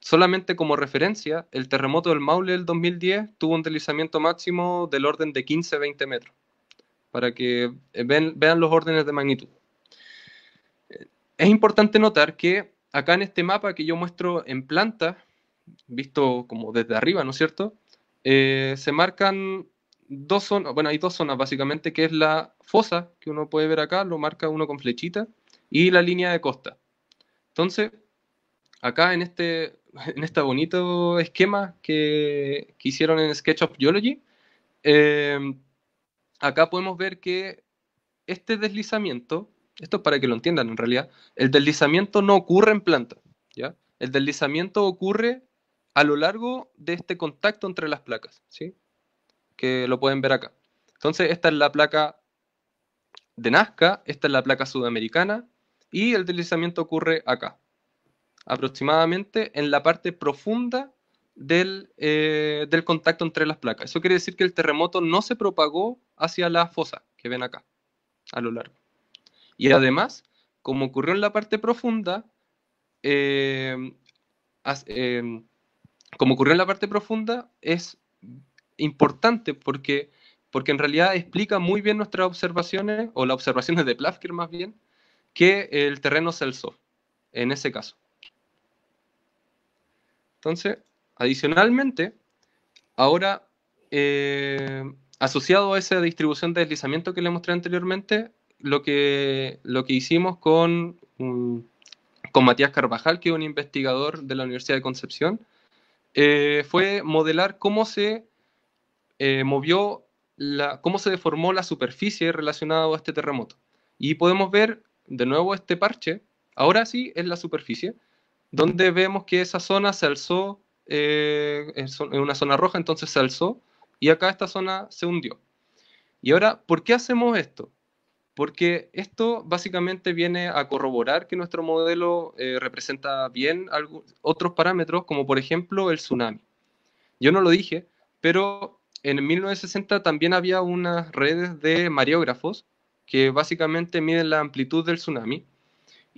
Solamente como referencia, el terremoto del Maule del 2010 tuvo un deslizamiento máximo del orden de 15-20 metros, para que eh, vean los órdenes de magnitud. Eh, es importante notar que acá en este mapa que yo muestro en planta, visto como desde arriba, ¿no es cierto? Eh, se marcan dos zonas, bueno, hay dos zonas básicamente, que es la fosa, que uno puede ver acá, lo marca uno con flechita, y la línea de costa. Entonces, acá en este, en este bonito esquema que, hicieron en SketchUp Geology, eh, acá podemos ver que este deslizamiento, esto es para que lo entiendan en realidad, el deslizamiento no ocurre en planta, ¿ya? El deslizamiento ocurre a lo largo de este contacto entre las placas, ¿sí? Que lo pueden ver acá. Entonces, esta es la placa de Nazca, esta es la placa sudamericana, y el deslizamiento ocurre acá, aproximadamente en la parte profunda eh, del, contacto entre las placas. Eso quiere decir que el terremoto no se propagó hacia la fosa que ven acá, a lo largo. Y además, como ocurrió en la parte profunda, eh, eh, como ocurrió en la parte profunda, es importante porque, porque en realidad explica muy bien nuestras observaciones, o las observaciones de Plafker más bien, que el terreno se alzó, en ese caso. Entonces, adicionalmente, ahora eh, asociado a esa distribución de deslizamiento que le mostré anteriormente, lo que, lo que hicimos con, mm, con Matías Carvajal, que es un investigador de la Universidad de Concepción, eh, fue modelar cómo se eh, movió, la, cómo se deformó la superficie relacionada a este terremoto. Y podemos ver de nuevo este parche, ahora sí es la superficie, donde vemos que esa zona se alzó, eh, en una zona roja, entonces se alzó, y acá esta zona se hundió. Y ahora, ¿por qué hacemos esto? Porque esto básicamente viene a corroborar que nuestro modelo eh, representa bien otros parámetros, como por ejemplo el tsunami. Yo no lo dije, pero en 1960 también había unas redes de mareógrafos que básicamente miden la amplitud del tsunami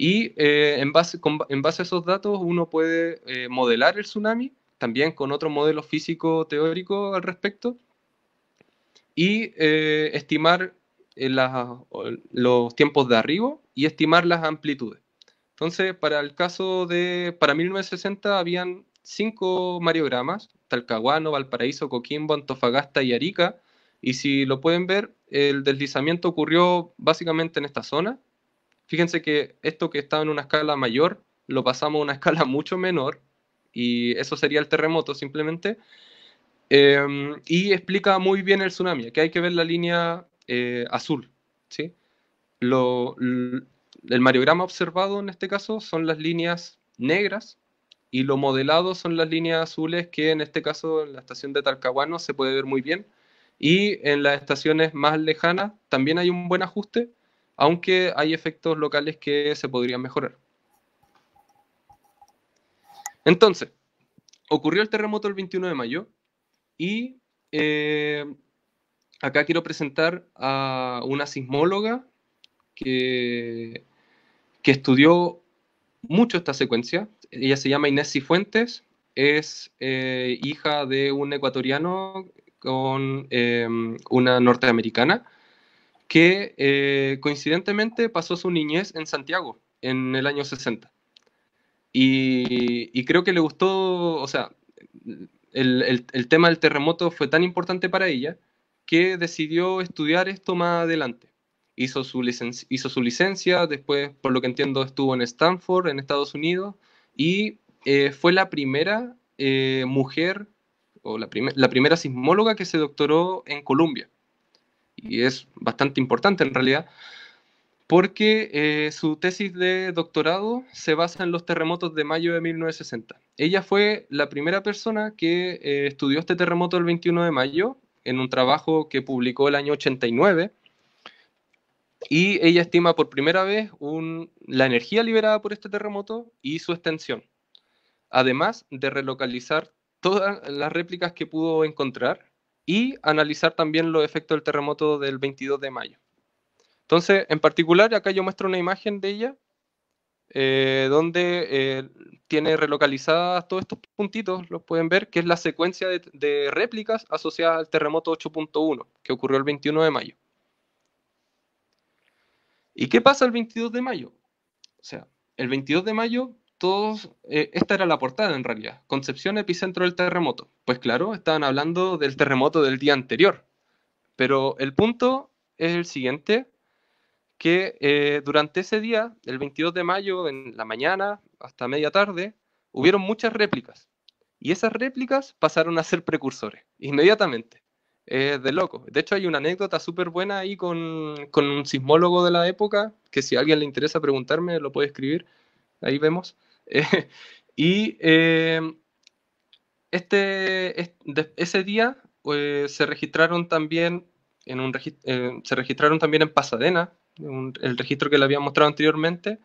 y eh, en, base, con, en base a esos datos uno puede eh, modelar el tsunami, también con otro modelo físico teórico al respecto, y eh, estimar los tiempos de arribo y estimar las amplitudes. Entonces, para el caso de, para 1960 habían cinco mariogramas, Talcahuano, Valparaíso, Coquimbo, Antofagasta y Arica, y si lo pueden ver, el deslizamiento ocurrió básicamente en esta zona, fíjense que esto que estaba en una escala mayor lo pasamos a una escala mucho menor y eso sería el terremoto simplemente. Em, y explica muy bien el tsunami, que hay que ver la línea eh, azul. ¿sí? Lo, el mariograma observado en este caso son las líneas negras y lo modelado son las líneas azules que en este caso en la estación de Talcahuano se puede ver muy bien y en las estaciones más lejanas también hay un buen ajuste aunque hay efectos locales que se podrían mejorar. Entonces, ocurrió el terremoto el 21 de mayo y eh, acá quiero presentar a una sismóloga que, que estudió mucho esta secuencia. Ella se llama Inés Cifuentes, es eh, hija de un ecuatoriano con eh, una norteamericana que eh, coincidentemente pasó su niñez en Santiago en el año 60. Y, creo que le gustó, o sea, el, tema del terremoto fue tan importante para ella que decidió estudiar esto más adelante. Hizo su, licencia, hizo su licencia, después, por lo que entiendo, estuvo en Stanford, en Estados Unidos, y eh, fue la primera eh, mujer o la, la primera sismóloga que se doctoró en Colombia y es bastante importante en realidad, porque eh, su tesis de doctorado se basa en los terremotos de mayo de 1960. Ella fue la primera persona que eh, estudió este terremoto el 21 de mayo en un trabajo que publicó el año 89 y ella estima por primera vez la energía liberada por este terremoto y su extensión, además de relocalizar todas las réplicas que pudo encontrar y analizar también los efectos del terremoto del 22 de mayo. Entonces, en particular, acá yo muestro una imagen de ella, eh, donde eh, tiene relocalizadas todos estos puntitos, los pueden ver, que es la secuencia de, de réplicas asociadas al terremoto 8.1, que ocurrió el 21 de mayo. ¿Y qué pasa el 22 de mayo? O sea, el 22 de mayo todos, eh, esta era la portada en realidad, Concepción epicentro del terremoto. Pues claro, estaban hablando del terremoto del día anterior, pero el punto es el siguiente, que eh, durante ese día, el 22 de mayo, en la mañana hasta media tarde, hubieron muchas réplicas. Y esas réplicas pasaron a ser precursores, inmediatamente. de loco. De hecho, hay una anécdota súper buena ahí con, con un sismólogo de la época, que si a alguien le interesa preguntarme, lo puede escribir. Ahí vemos. y eh, este, ese día eh, se registraron también en un eh, se registraron también en Pasadena, el registro que le había mostrado anteriormente,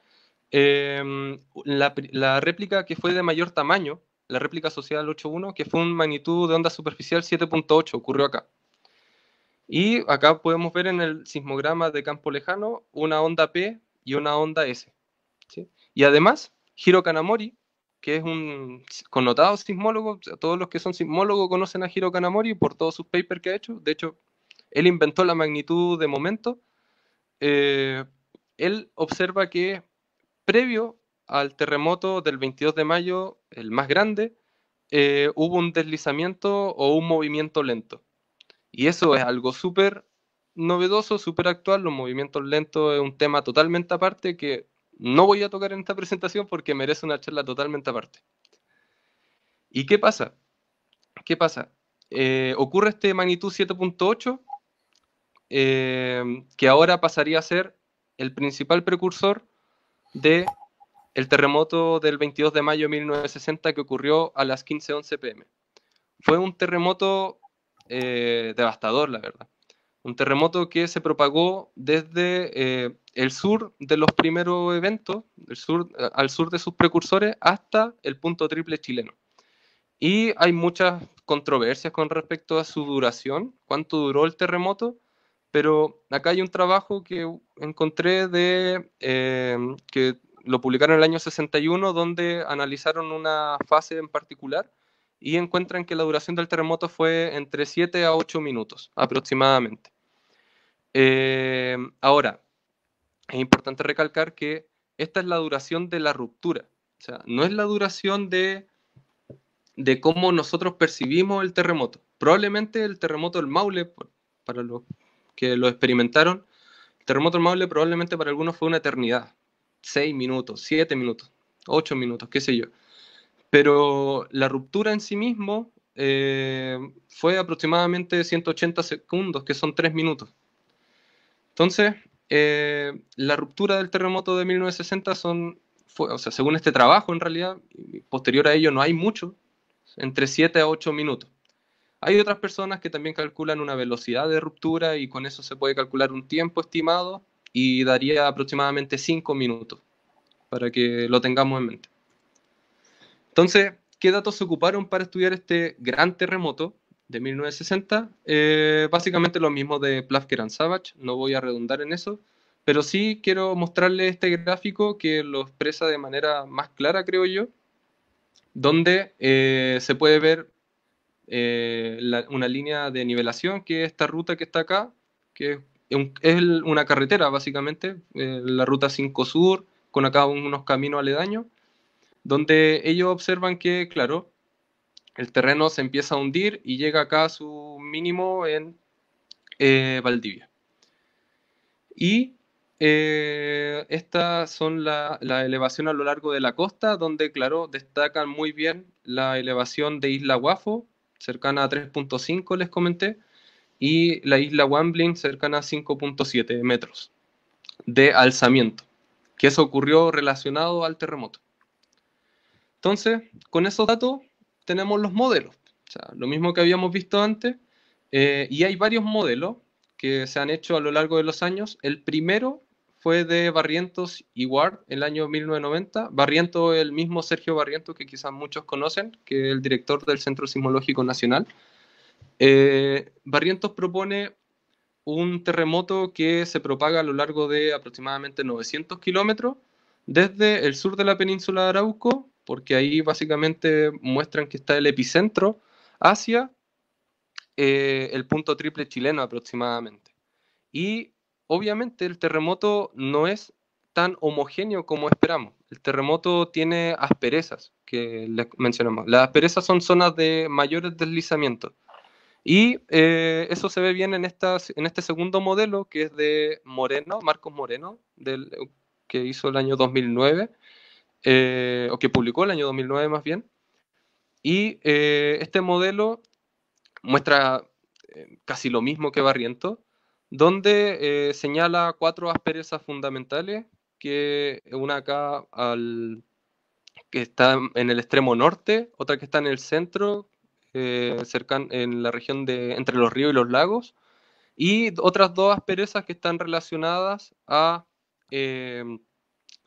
em, la, réplica que fue de mayor tamaño, la réplica social 8.1, que fue un magnitud de onda superficial 7.8, ocurrió acá. Y acá podemos ver en el sismograma de campo lejano una onda P y una onda S. Y además, Hiro Kanamori, que es un connotado sismólogo, todos los que son sismólogos conocen a Hiro Kanamori por todos sus papers que ha hecho, de hecho, él inventó la magnitud de momento, eh, él observa que previo al terremoto del 22 de mayo, el más grande, eh, hubo un deslizamiento o un movimiento lento. Y eso es algo súper novedoso, súper actual. Los movimientos lentos es un tema totalmente aparte que no voy a tocar en esta presentación porque merece una charla totalmente aparte. ¿Y qué pasa? ¿Qué pasa? Eh, ocurre este magnitud 7.8, eh, que ahora pasaría a ser el principal precursor de el terremoto del 22 de mayo de 1960 que ocurrió a las 15.11 pm. Fue un terremoto eh, devastador, la verdad. Un terremoto que se propagó desde el sur de los primeros eventos, sur, al sur de sus precursores, hasta el punto triple chileno. Y hay muchas controversias con respecto a su duración, cuánto duró el terremoto, pero acá hay un trabajo que encontré de, eh, que lo publicaron en el año 61, donde analizaron una fase en particular y encuentran que la duración del terremoto fue entre 7 a 8 minutos aproximadamente. Eh, ahora, es importante recalcar que esta es la duración de la ruptura. O sea, no es la duración de, de cómo nosotros percibimos el terremoto. Probablemente el terremoto del Maule, para los que lo experimentaron, el terremoto del Maule probablemente para algunos fue una eternidad. Seis minutos, siete minutos, ocho minutos, qué sé yo. Pero la ruptura en sí mismo eh, fue aproximadamente 180 segundos, que son tres minutos. Entonces, eh, la ruptura del terremoto de 1960 son, fue, o sea, según este trabajo en realidad, posterior a ello no hay mucho, entre 7 a 8 minutos. Hay otras personas que también calculan una velocidad de ruptura y con eso se puede calcular un tiempo estimado y daría aproximadamente 5 minutos, para que lo tengamos en mente. Entonces, ¿qué datos se ocuparon para estudiar este gran terremoto? de 1960, eh, básicamente lo mismo de and Savage, no voy a redundar en eso, pero sí quiero mostrarle este gráfico que lo expresa de manera más clara, creo yo, donde eh, se puede ver eh, una línea de nivelación, que es esta ruta que está acá, que es, es una carretera básicamente, la ruta 5 Sur, con acá unos caminos aledaños, donde ellos observan que, claro, el terreno se empieza a hundir y llega acá a su mínimo en eh, Valdivia. Y eh, estas son la, la, elevación a lo largo de la costa, donde, claro, destacan muy bien la elevación de Isla Guafo, cercana a 3.5, les comenté, y la Isla Wambling, cercana a 5.7 metros de alzamiento, que eso ocurrió relacionado al terremoto. Entonces, con esos datos, tenemos los modelos. O sea, lo mismo que habíamos visto antes. Eh, y hay varios modelos que se han hecho a lo largo de los años. El primero fue de Barrientos y Ward el año 1990. Barrientos, el mismo Sergio Barrientos que quizás muchos conocen, que es el director del Centro Sismológico Nacional. Eh, Barrientos propone un terremoto que se propaga a lo largo de aproximadamente 900 kilómetros desde el sur de la península de Arauco porque ahí básicamente muestran que está el epicentro hacia eh, el punto triple chileno aproximadamente. Y obviamente el terremoto no es tan homogéneo como esperamos. El terremoto tiene asperezas, que les mencionamos. Las asperezas son zonas de mayores deslizamientos. Y eh, eso se ve bien en, estas, en este segundo modelo, que es de Moreno, Marcos Moreno, del, que hizo el año 2009, eh, o que publicó el año 2009 más bien. Y eh, este modelo muestra eh, casi lo mismo que Barriento, donde señala cuatro asperezas fundamentales, que una acá al, que está en el extremo norte, otra que está en el centro, cercan, en la región de entre los ríos y los lagos, y otras dos asperezas que están relacionadas a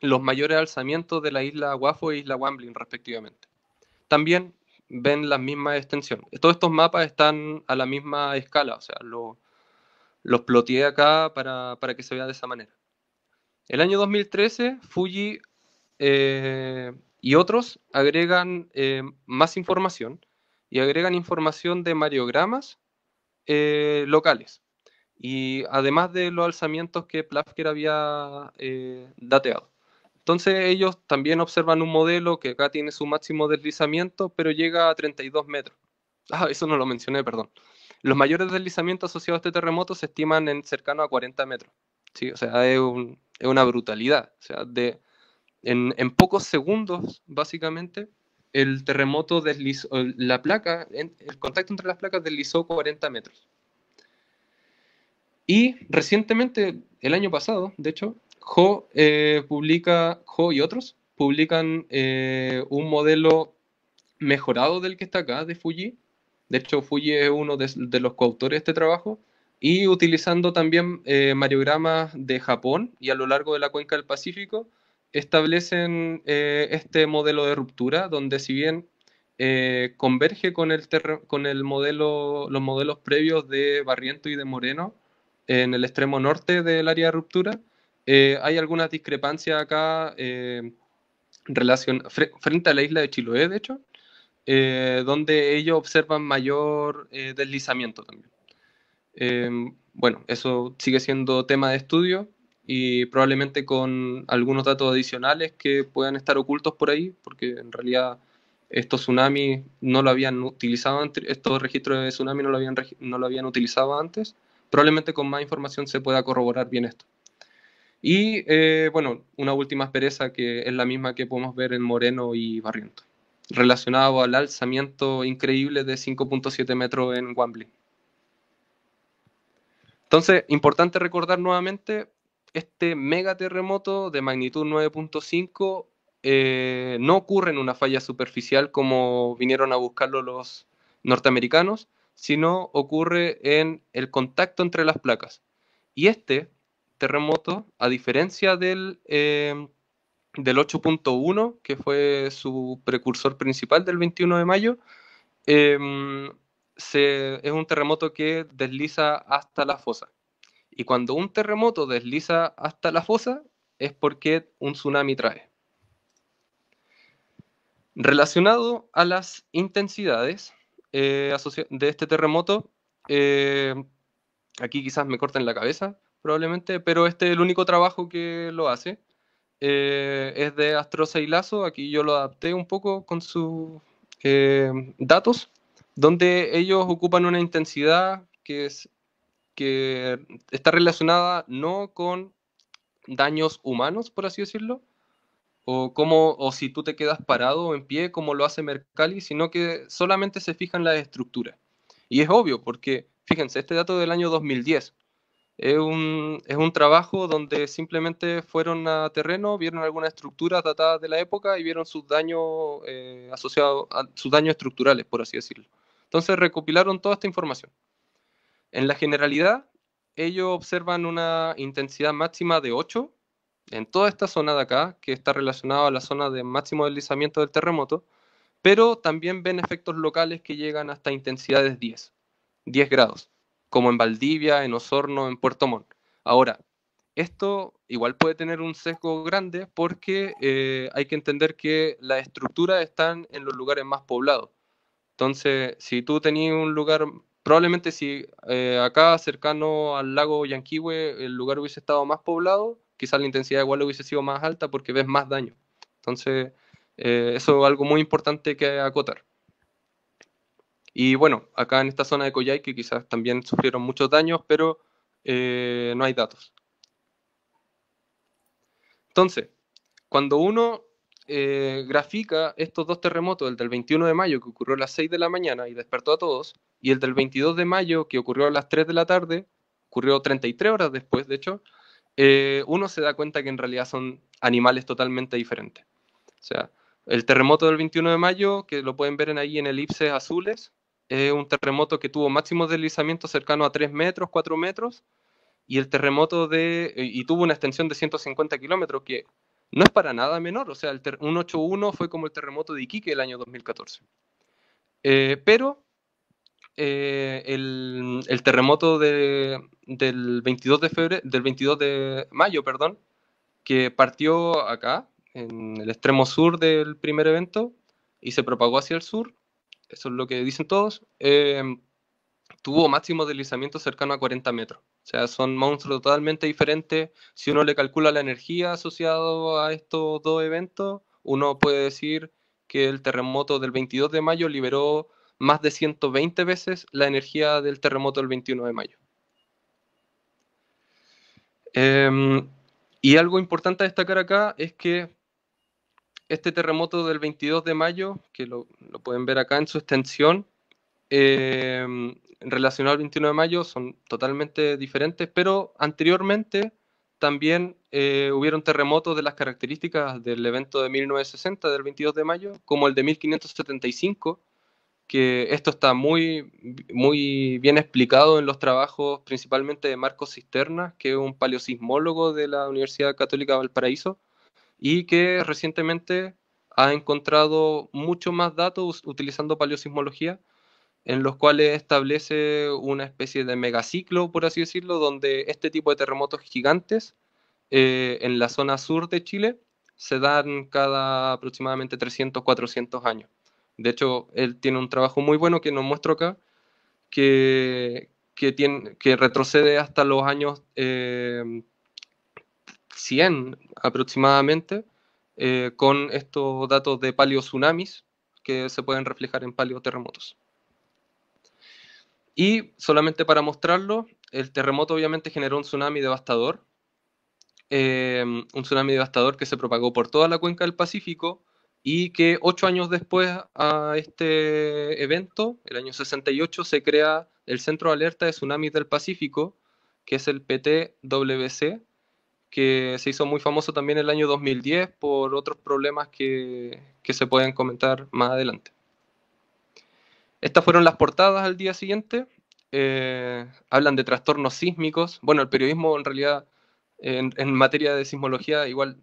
los mayores alzamientos de la isla Wafo e isla Wambling respectivamente. También ven la misma extensión. Todos estos mapas están a la misma escala, o sea, lo, los ploteé acá para, que se vea de esa manera. El año 2013, Fuji eh, y otros agregan eh, más información y agregan información de mariogramas eh, locales. Y además de los alzamientos que Plafker había dateado. Entonces ellos también observan un modelo que acá tiene su máximo deslizamiento, pero llega a 32 metros. Ah, eso no lo mencioné, perdón. Los mayores deslizamientos asociados a este terremoto se estiman en cercano a 40 metros. Sí, o sea, es, una brutalidad. O sea, de, en, pocos segundos, básicamente, el terremoto deslizó, la placa, el contacto entre las placas deslizó 40 metros. Y recientemente, el año pasado, de hecho, Ho eh, publica, y otros publican eh, un modelo mejorado del que está acá, de Fuji. De hecho, Fuji es uno de, los coautores de este trabajo. Y utilizando también eh, mariogramas de Japón y a lo largo de la cuenca del Pacífico, establecen este modelo de ruptura, donde si bien converge con el, con el modelo, los modelos previos de Barriento y de Moreno en el extremo norte del área de ruptura, eh, hay algunas discrepancias acá eh, frente a la isla de Chiloé, de hecho, eh, donde ellos observan mayor deslizamiento también. Em, bueno, eso sigue siendo tema de estudio y probablemente con algunos datos adicionales que puedan estar ocultos por ahí, porque en realidad estos tsunamis no lo habían utilizado estos registros de tsunami no lo habían, no lo habían utilizado antes. Probablemente con más información se pueda corroborar bien esto. Y eh, bueno, una última aspereza que es la misma que podemos ver en Moreno y Barrientos, relacionado al alzamiento increíble de 5.7 metros en Wembley. Entonces, importante recordar nuevamente este mega terremoto de magnitud 9.5 eh, no ocurre en una falla superficial como vinieron a buscarlo los norteamericanos, sino ocurre en el contacto entre las placas. Y este Terremoto, a diferencia del, em, del 8.1, que fue su precursor principal del 21 de mayo, em, es un terremoto que desliza hasta la fosa. Y cuando un terremoto desliza hasta la fosa, es porque un tsunami trae. Relacionado a las intensidades eh, de este terremoto, eh, aquí quizás me corten la cabeza, probablemente, pero este es el único trabajo que lo hace. Eh, es de Astroza y Lazo, aquí yo lo adapté un poco con sus eh, datos, donde ellos ocupan una intensidad que, es, que está relacionada no con daños humanos, por así decirlo, o, o si tú te quedas parado o en pie, como lo hace Mercalli, sino que solamente se fijan la estructura. Y es obvio, porque fíjense, este dato del año 2010, es un, es un trabajo donde simplemente fueron a terreno, vieron algunas estructuras datadas de la época y vieron sus daños eh, asociados sus daños estructurales, por así decirlo. Entonces recopilaron toda esta información. En la generalidad, ellos observan una intensidad máxima de 8 en toda esta zona de acá, que está relacionada a la zona de máximo deslizamiento del terremoto, pero también ven efectos locales que llegan hasta intensidades 10, 10 grados como en Valdivia, en Osorno, en Puerto Montt. Ahora, esto igual puede tener un sesgo grande porque eh, hay que entender que las estructuras están en los lugares más poblados. Entonces, si tú tenías un lugar, probablemente si eh, acá cercano al lago Yanquihue el lugar hubiese estado más poblado, quizás la intensidad igual hubiese sido más alta porque ves más daño. Entonces, eh, eso es algo muy importante que acotar. Y bueno, acá en esta zona de Coyhai, que quizás también sufrieron muchos daños, pero eh, no hay datos. Entonces, cuando uno eh, grafica estos dos terremotos, el del 21 de mayo que ocurrió a las 6 de la mañana y despertó a todos, y el del 22 de mayo que ocurrió a las 3 de la tarde, ocurrió 33 horas después, de hecho, eh, uno se da cuenta que en realidad son animales totalmente diferentes. O sea, el terremoto del 21 de mayo, que lo pueden ver ahí en elipses azules, es eh, un terremoto que tuvo máximo deslizamiento cercano a 3 metros, 4 metros, y el terremoto de, eh, y tuvo una extensión de 150 kilómetros, que no es para nada menor, o sea, el 181 fue como el terremoto de Iquique el año 2014. Eh, pero el, terremoto del, 22 de febrero, del 22 de mayo, perdón, que partió acá, en el extremo sur del primer evento, y se propagó hacia el sur, eso es lo que dicen todos, eh, tuvo máximo deslizamiento cercano a 40 metros. O sea, son monstruos totalmente diferentes. Si uno le calcula la energía asociada a estos dos eventos, uno puede decir que el terremoto del 22 de mayo liberó más de 120 veces la energía del terremoto del 21 de mayo. Em, y algo importante a destacar acá es que este terremoto del 22 de mayo, que lo, pueden ver acá en su extensión, em, relacionado al 21 de mayo, son totalmente diferentes, pero anteriormente también eh, hubieron terremotos de las características del evento de 1960, del 22 de mayo, como el de 1575, que esto está muy, muy bien explicado en los trabajos principalmente de Marcos Cisterna, que es un paleosismólogo de la Universidad Católica de Valparaíso, y que recientemente ha encontrado mucho más datos utilizando paleosismología, en los cuales establece una especie de megaciclo, por así decirlo, donde este tipo de terremotos gigantes eh, en la zona sur de Chile se dan cada aproximadamente 300, 400 años. De hecho, él tiene un trabajo muy bueno que nos muestro acá, que, que retrocede hasta los años eh, 100 aproximadamente, eh, con estos datos de palio tsunamis que se pueden reflejar en palio terremotos. Y solamente para mostrarlo, el terremoto obviamente generó un tsunami devastador, em, un tsunami devastador que se propagó por toda la cuenca del Pacífico y que ocho años después a este evento, el año 68, se crea el Centro de Alerta de Tsunamis del Pacífico, que es el PTWC, que se hizo muy famoso también el año 2010 por otros problemas que, se pueden comentar más adelante. Estas fueron las portadas al día siguiente. Eh, hablan de trastornos sísmicos. Bueno, el periodismo en realidad en, materia de sismología igual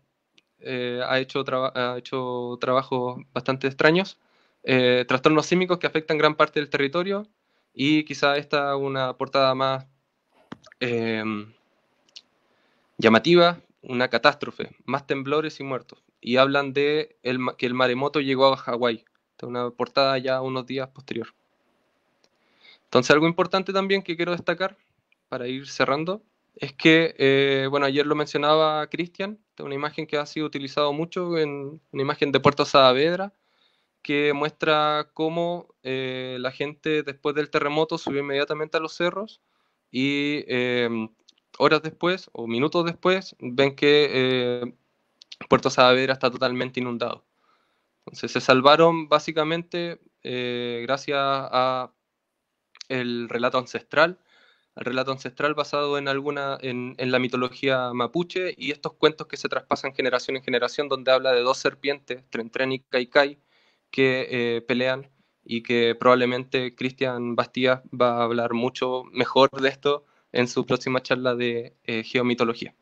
eh, ha, hecho ha hecho trabajos bastante extraños. Eh, trastornos sísmicos que afectan gran parte del territorio y quizá esta una portada más Llamativa, una catástrofe, más temblores y muertos. Y hablan de que el maremoto llegó a Hawái. Una portada ya unos días posterior. Entonces, algo importante también que quiero destacar para ir cerrando es que, eh, bueno, ayer lo mencionaba Cristian, una imagen que ha sido utilizado mucho, en, una imagen de Puerto Saavedra, que muestra cómo eh, la gente después del terremoto subió inmediatamente a los cerros y eh, horas después o minutos después ven que eh, Puerto Saavedra está totalmente inundado. Entonces se salvaron básicamente eh, gracias a el relato ancestral, al relato ancestral basado en alguna en, la mitología mapuche y estos cuentos que se traspasan generación en generación donde habla de dos serpientes, Trentren y Kaikai, que eh, pelean y que probablemente Cristian Bastías va a hablar mucho mejor de esto en su próxima charla de eh, geomitología.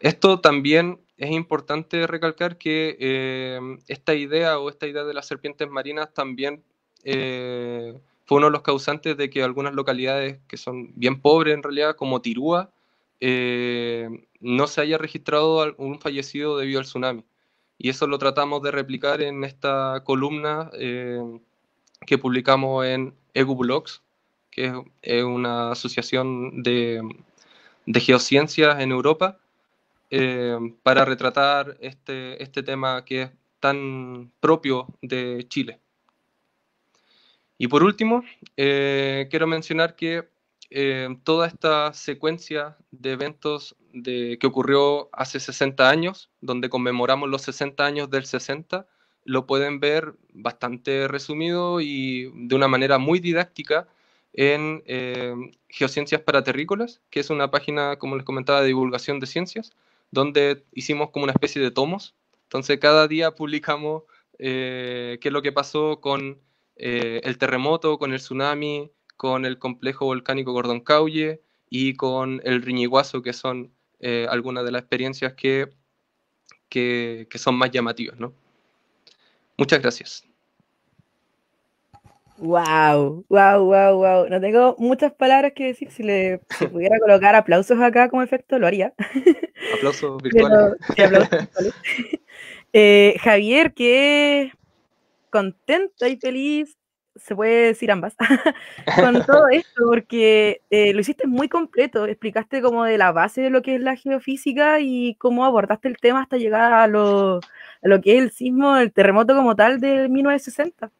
esto también es importante recalcar que eh, esta idea o esta idea de las serpientes marinas también eh, fue uno de los causantes de que algunas localidades que son bien pobres en realidad, como Tirúa, no se haya registrado un fallecido debido al tsunami. Y eso lo tratamos de replicar en esta columna que publicamos en EgoBlogs, que es, una asociación de, de geociencias en Europa, eh, para retratar este, este, tema que es tan propio de Chile. Y por último, eh, quiero mencionar que eh, toda esta secuencia de eventos que ocurrió hace 60 años, donde conmemoramos los 60 años del 60, lo pueden ver bastante resumido y de una manera muy didáctica en em, Geociencias para Terrícolas, que es una página, como les comentaba, de divulgación de ciencias, donde hicimos como una especie de tomos. Entonces, cada día publicamos eh, qué es lo que pasó con eh, el terremoto, con el tsunami, con el complejo volcánico Gordon-Cauye y con el riñiguazo, que son eh, algunas de las experiencias que, que, son más llamativas. Muchas gracias. Wow, wow, wow, wow. No tengo muchas palabras que decir. Si le pudiera colocar aplausos acá como efecto, lo haría. Aplausos virtuales. Eh, Javier, qué contenta y feliz, se puede decir ambas, con todo esto, porque eh, lo hiciste muy completo. Explicaste como de la base de lo que es la geofísica y cómo abordaste el tema hasta llegar a lo, a lo que es el sismo, el terremoto como tal de 1960.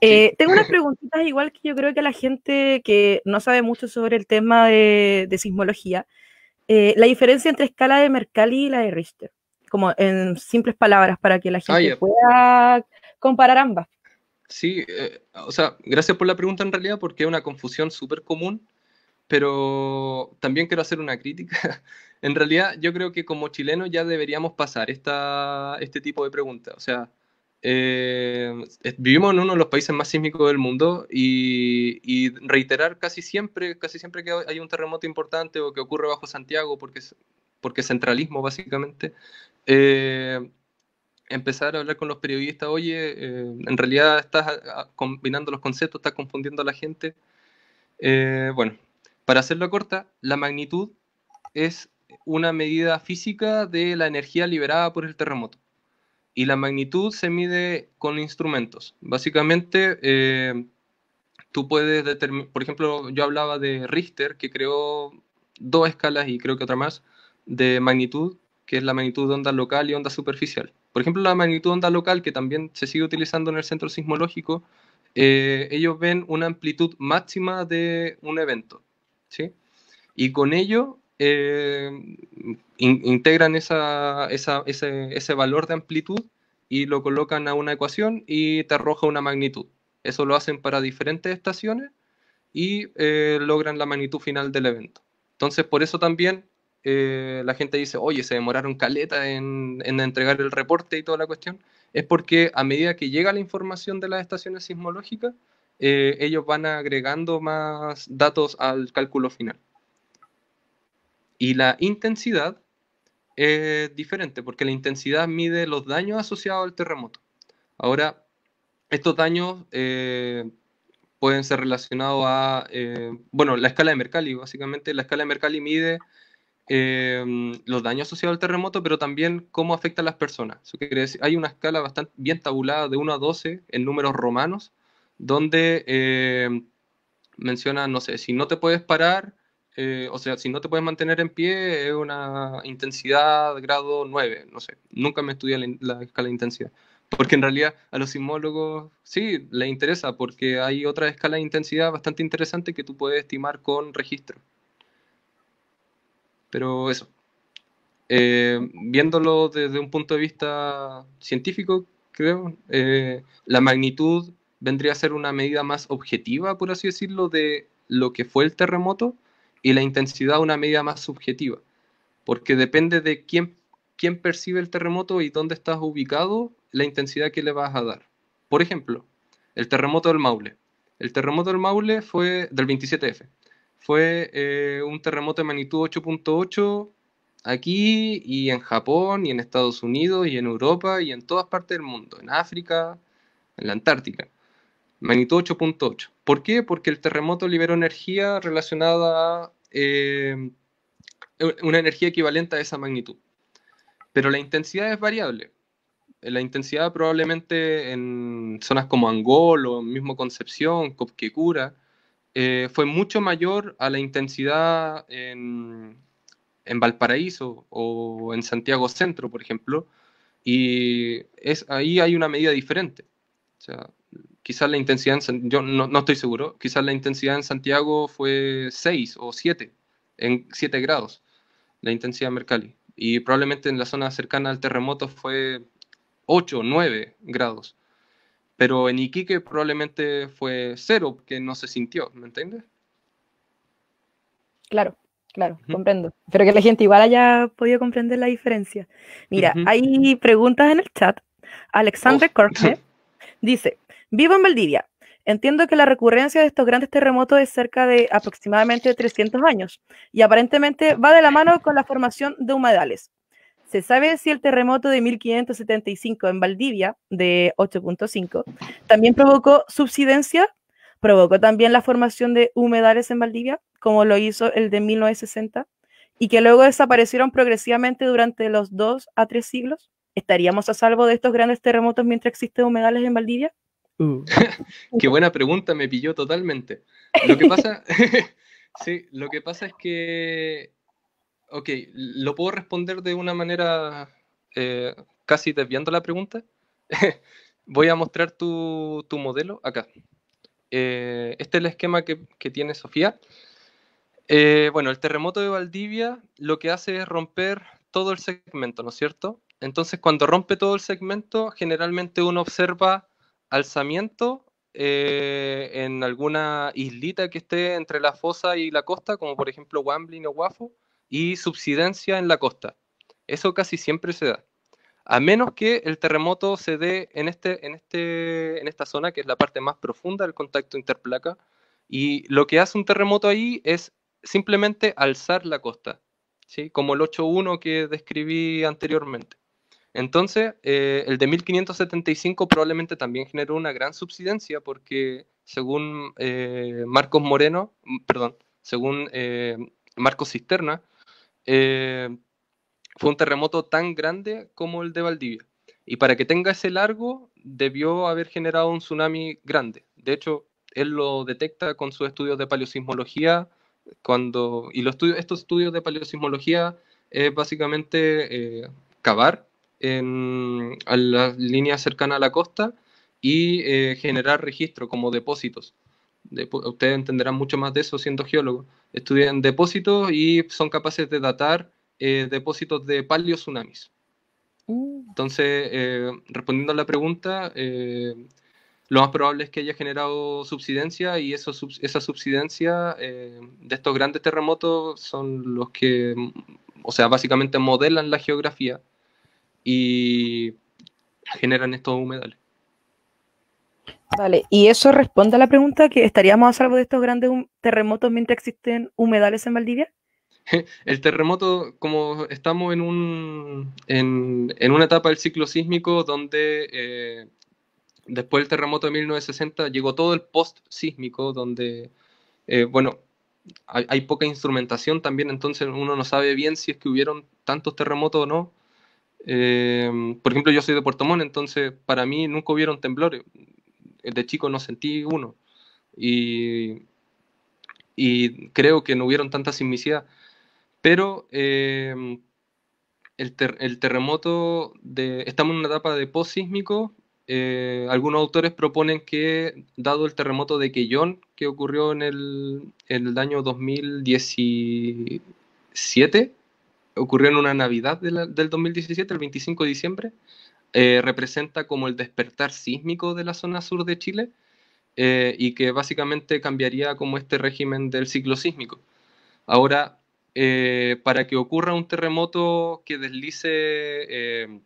Eh, Tengo unas preguntitas igual que yo creo que a la gente que no sabe mucho sobre el tema de, de sismología, eh, la diferencia entre escala de Mercalli y la de Richter, como en simples palabras para que la ah, gente pueda comparar ambas. Sí, eh, o sea, gracias por la pregunta en realidad porque es una confusión súper común, pero también quiero hacer una crítica. en realidad yo creo que como chilenos ya deberíamos pasar esta, este tipo de preguntas, o sea eh, vivimos en uno de los países más sísmicos del mundo y, reiterar casi siempre, casi siempre que hay un terremoto importante o que ocurre bajo Santiago, porque, porque centralismo básicamente, eh, empezar a hablar con los periodistas, oye, eh, en realidad estás ah, ah, combinando los conceptos, estás confundiendo a la gente. bueno, para hacerlo corta, la magnitud es una medida física de la energía liberada por el terremoto y la magnitud se mide con instrumentos. Básicamente, eh, tú puedes determinar, por ejemplo, yo hablaba de Richter, que creó dos escalas y creo que otra más de magnitud, que es la magnitud de onda local y onda superficial. Por ejemplo, la magnitud de onda local, que también se sigue utilizando en el centro sismológico, eh, ellos ven una amplitud máxima de un evento. ¿sí? Y con ello eh, integran ese, valor de amplitud y lo colocan a una ecuación y te arroja una magnitud. Eso lo hacen para diferentes estaciones y eh, logran la magnitud final del evento. Entonces, por eso también eh, la gente dice, oye, se demoraron caleta en, entregar el reporte y toda la cuestión, es porque a medida que llega la información de las estaciones sismológicas, ellos van agregando más datos al cálculo final. Y la intensidad es diferente, porque la intensidad mide los daños asociados al terremoto. Ahora, estos daños eh, pueden ser relacionados a, eh, bueno, la escala de Mercalli, básicamente la escala de Mercalli mide eh, los daños asociados al terremoto, pero también cómo afecta a las personas. hay una escala bastante bien tabulada de 1 a 12 en números romanos, donde menciona, no sé, si no te puedes parar, eh, o sea, si no te puedes mantener en pie, es una intensidad grado 9, no sé, nunca me estudié la, escala de intensidad. Porque en realidad a los sismólogos sí les interesa, porque hay otra escala de intensidad bastante interesante que tú puedes estimar con registro. Pero eso. Eh, viéndolo desde un punto de vista científico, creo, eh, la magnitud vendría a ser una medida más objetiva, por así decirlo, de lo que fue el terremoto, y la intensidad una medida más subjetiva, porque depende de quién, quién percibe el terremoto y dónde estás ubicado, la intensidad que le vas a dar. Por ejemplo, el terremoto del Maule. El terremoto del Maule fue del 27F. Fue eh, un terremoto de magnitud 8.8 aquí y en Japón y en Estados Unidos y en Europa y en todas partes del mundo, en África, en la Antártica magnitud 8.8. ¿Por qué? Porque el terremoto liberó energía relacionada a eh, una energía equivalente a esa magnitud. Pero la intensidad es variable. La intensidad probablemente en zonas como Angol o mismo Concepción, Copquecura, eh, fue mucho mayor a la intensidad en, Valparaíso o en Santiago Centro, por ejemplo, y es, ahí hay una medida diferente. O sea, Quizás la intensidad, en, yo no, estoy seguro, quizás la intensidad en Santiago fue 6 o 7, en 7 grados, la intensidad en Mercalli. Y probablemente en la zona cercana al terremoto fue 8 o 9 grados. Pero en Iquique probablemente fue 0, que no se sintió, ¿me entiendes? Claro claro, comprendo. Pero que la gente igual haya podido comprender la diferencia. Mira, hay preguntas en el chat. Alexander oh. dice, Vivo en Valdivia. Entiendo que la recurrencia de estos grandes terremotos es cerca de aproximadamente 300 años y aparentemente va de la mano con la formación de humedales. Se sabe si el terremoto de 1575 en Valdivia, de 8.5, también provocó subsidencia, provocó también la formación de humedales en Valdivia, como lo hizo el de 1960, y que luego desaparecieron progresivamente durante los dos a tres siglos. ¿Estaríamos a salvo de estos grandes terremotos mientras existen humedales en Valdivia? Uh. Qué buena pregunta, me pilló totalmente. Lo que pasa, sí, lo que pasa es que, ok, lo puedo responder de una manera eh, casi desviando la pregunta. Voy a mostrar tu, modelo acá. Eh, este es el esquema que, tiene Sofía. Eh, bueno, el terremoto de Valdivia lo que hace es romper todo el segmento, ¿no es cierto? Entonces, cuando rompe todo el segmento, generalmente uno observa alzamiento eh, en alguna islita que esté entre la fosa y la costa, como por ejemplo Wambling o wafo y subsidencia en la costa. Eso casi siempre se da. A menos que el terremoto se dé en, este, en, este, en esta zona, que es la parte más profunda del contacto interplaca, y lo que hace un terremoto ahí es simplemente alzar la costa, ¿sí? como el 8.1 que describí anteriormente. Entonces, eh, el de 1575 probablemente también generó una gran subsidencia porque según eh, Marcos Moreno, perdón, según eh, Marcos Cisterna, fue un terremoto tan grande como el de Valdivia. Y para que tenga ese largo, debió haber generado un tsunami grande. De hecho, él lo detecta con sus estudios de paleosismología, cuando, y los estudios, estos estudios de paleosismología es básicamente cavar a las líneas cercanas a la costa y eh, generar registro como depósitos. ustedes entenderán mucho más de eso siendo geólogos. Estudian depósitos y son capaces de datar eh, depósitos de palio tsunamis. Uh. Entonces, eh, respondiendo a la pregunta, lo más probable es que haya generado subsidencia y eso, esa subsidencia de estos grandes terremotos son los que, o sea, básicamente modelan la geografía y generan estos humedales. Vale, y eso responde a la pregunta que estaríamos a salvo de estos grandes terremotos mientras existen humedales en Valdivia. El terremoto, como estamos en, un, en, una etapa del ciclo sísmico donde eh, después del terremoto de 1960 llegó todo el post sísmico donde, eh, bueno, hay, poca instrumentación también, entonces uno no sabe bien si es que hubieron tantos terremotos o no. Em, por ejemplo, yo soy de Puerto Montt, entonces para mí nunca hubieron temblores. De chico no sentí uno. Y, y creo que no hubieron tanta sismicidad. Pero em, el, terremoto, de, estamos en una etapa de post-sísmico. Eh, algunos autores proponen que, dado el terremoto de Quellón, que ocurrió en el, en el año 2017, ocurrió en una Navidad del 2017, el 25 de diciembre, eh, representa como el despertar sísmico de la zona sur de Chile eh, y que básicamente cambiaría como este régimen del ciclo sísmico. Ahora, eh, para que ocurra un terremoto que deslice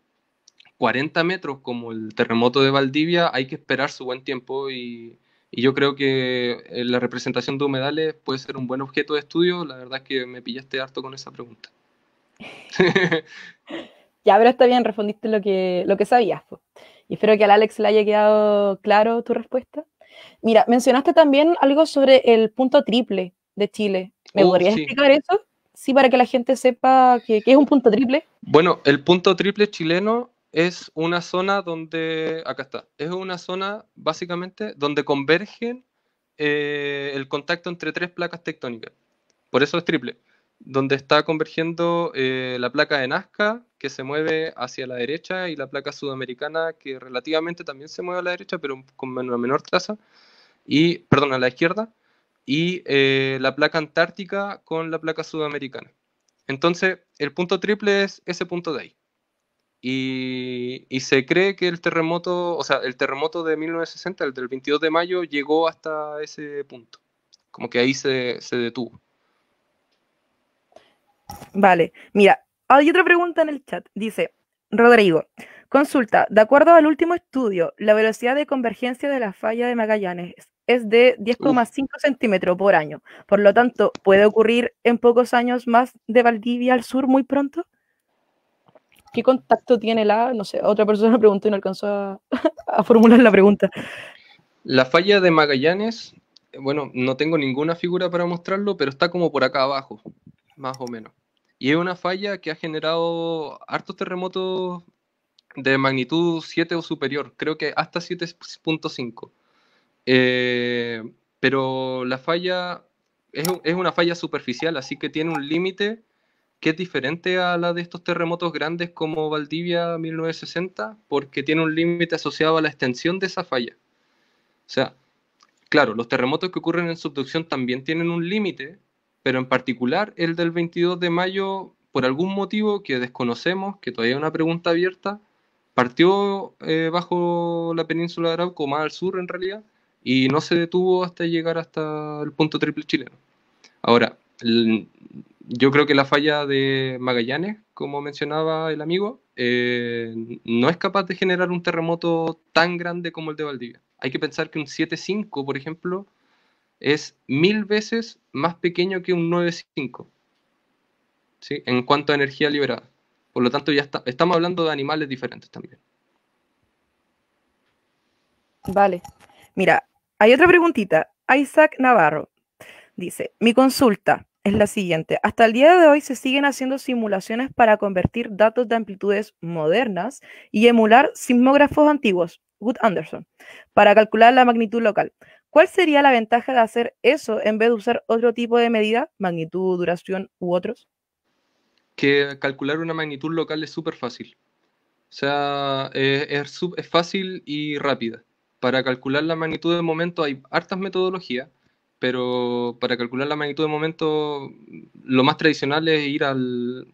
40 metros como el terremoto de Valdivia, hay que esperar su buen tiempo y, y yo creo que la representación de humedales puede ser un buen objeto de estudio. La verdad es que me pillaste harto con esa pregunta. ya, pero está bien, respondiste lo que, lo que sabías. Y espero que al Alex le haya quedado claro tu respuesta. Mira, mencionaste también algo sobre el punto triple de Chile. ¿Me oh, podrías explicar eso? Sí, para que la gente sepa qué es un punto triple. Bueno, el punto triple chileno es una zona donde, acá está, es una zona básicamente donde convergen eh, el contacto entre tres placas tectónicas. Por eso es triple donde está convergiendo eh, la placa de Nazca, que se mueve hacia la derecha, y la placa sudamericana, que relativamente también se mueve a la derecha, pero con una menor traza, y, perdón, a la izquierda, y eh, la placa antártica con la placa sudamericana. Entonces, el punto triple es ese punto de ahí. Y, se cree que el terremoto, o sea, el terremoto de 1960, el del 22 de mayo, llegó hasta ese punto. Como que ahí se detuvo. Vale, mira, hay otra pregunta en el chat. Dice, Rodrigo, consulta, de acuerdo al último estudio, la velocidad de convergencia de la falla de Magallanes es de 10,5 centímetros por año. Por lo tanto, ¿puede ocurrir en pocos años más de Valdivia al sur muy pronto? ¿Qué contacto tiene la, no sé, otra persona preguntó y no alcanzó a formular la pregunta? La falla de Magallanes, eh, bueno, no tengo ninguna figura para mostrarlo, pero está como por acá abajo más o menos. Y es una falla que ha generado hartos terremotos de magnitud 7 o superior, creo que hasta 7.5. Eh, pero la falla es, es una falla superficial, así que tiene un límite que es diferente a la de estos terremotos grandes como Valdivia 1960, porque tiene un límite asociado a la extensión de esa falla. O sea, claro, los terremotos que ocurren en subducción también tienen un límite, pero en particular el del 22 de mayo, por algún motivo que desconocemos, que todavía es una pregunta abierta, partió eh, bajo la península de Arauco, más al sur en realidad, y no se detuvo hasta llegar hasta el punto triple chileno. Ahora, yo creo que la falla de Magallanes, como mencionaba el amigo, eh, no es capaz de generar un terremoto tan grande como el de Valdivia. Hay que pensar que un 7.5, por ejemplo, es mil veces más pequeño que un 9.5 ¿sí? en cuanto a energía liberada. Por lo tanto, ya estamos hablando de animales diferentes también. Vale. Mira, hay otra preguntita. Isaac Navarro dice, mi consulta es la siguiente. Hasta el día de hoy se siguen haciendo simulaciones para convertir datos de amplitudes modernas y emular sismógrafos antiguos, Wood Anderson, para calcular la magnitud local. ¿Cuál sería la ventaja de hacer eso en vez de usar otro tipo de medida, magnitud, duración u otros? Que calcular una magnitud local es súper fácil. O sea, eh, es, es, fácil y rápida. Para calcular la magnitud de momento hay hartas metodologías, pero para calcular la magnitud de momento lo más tradicional es ir al,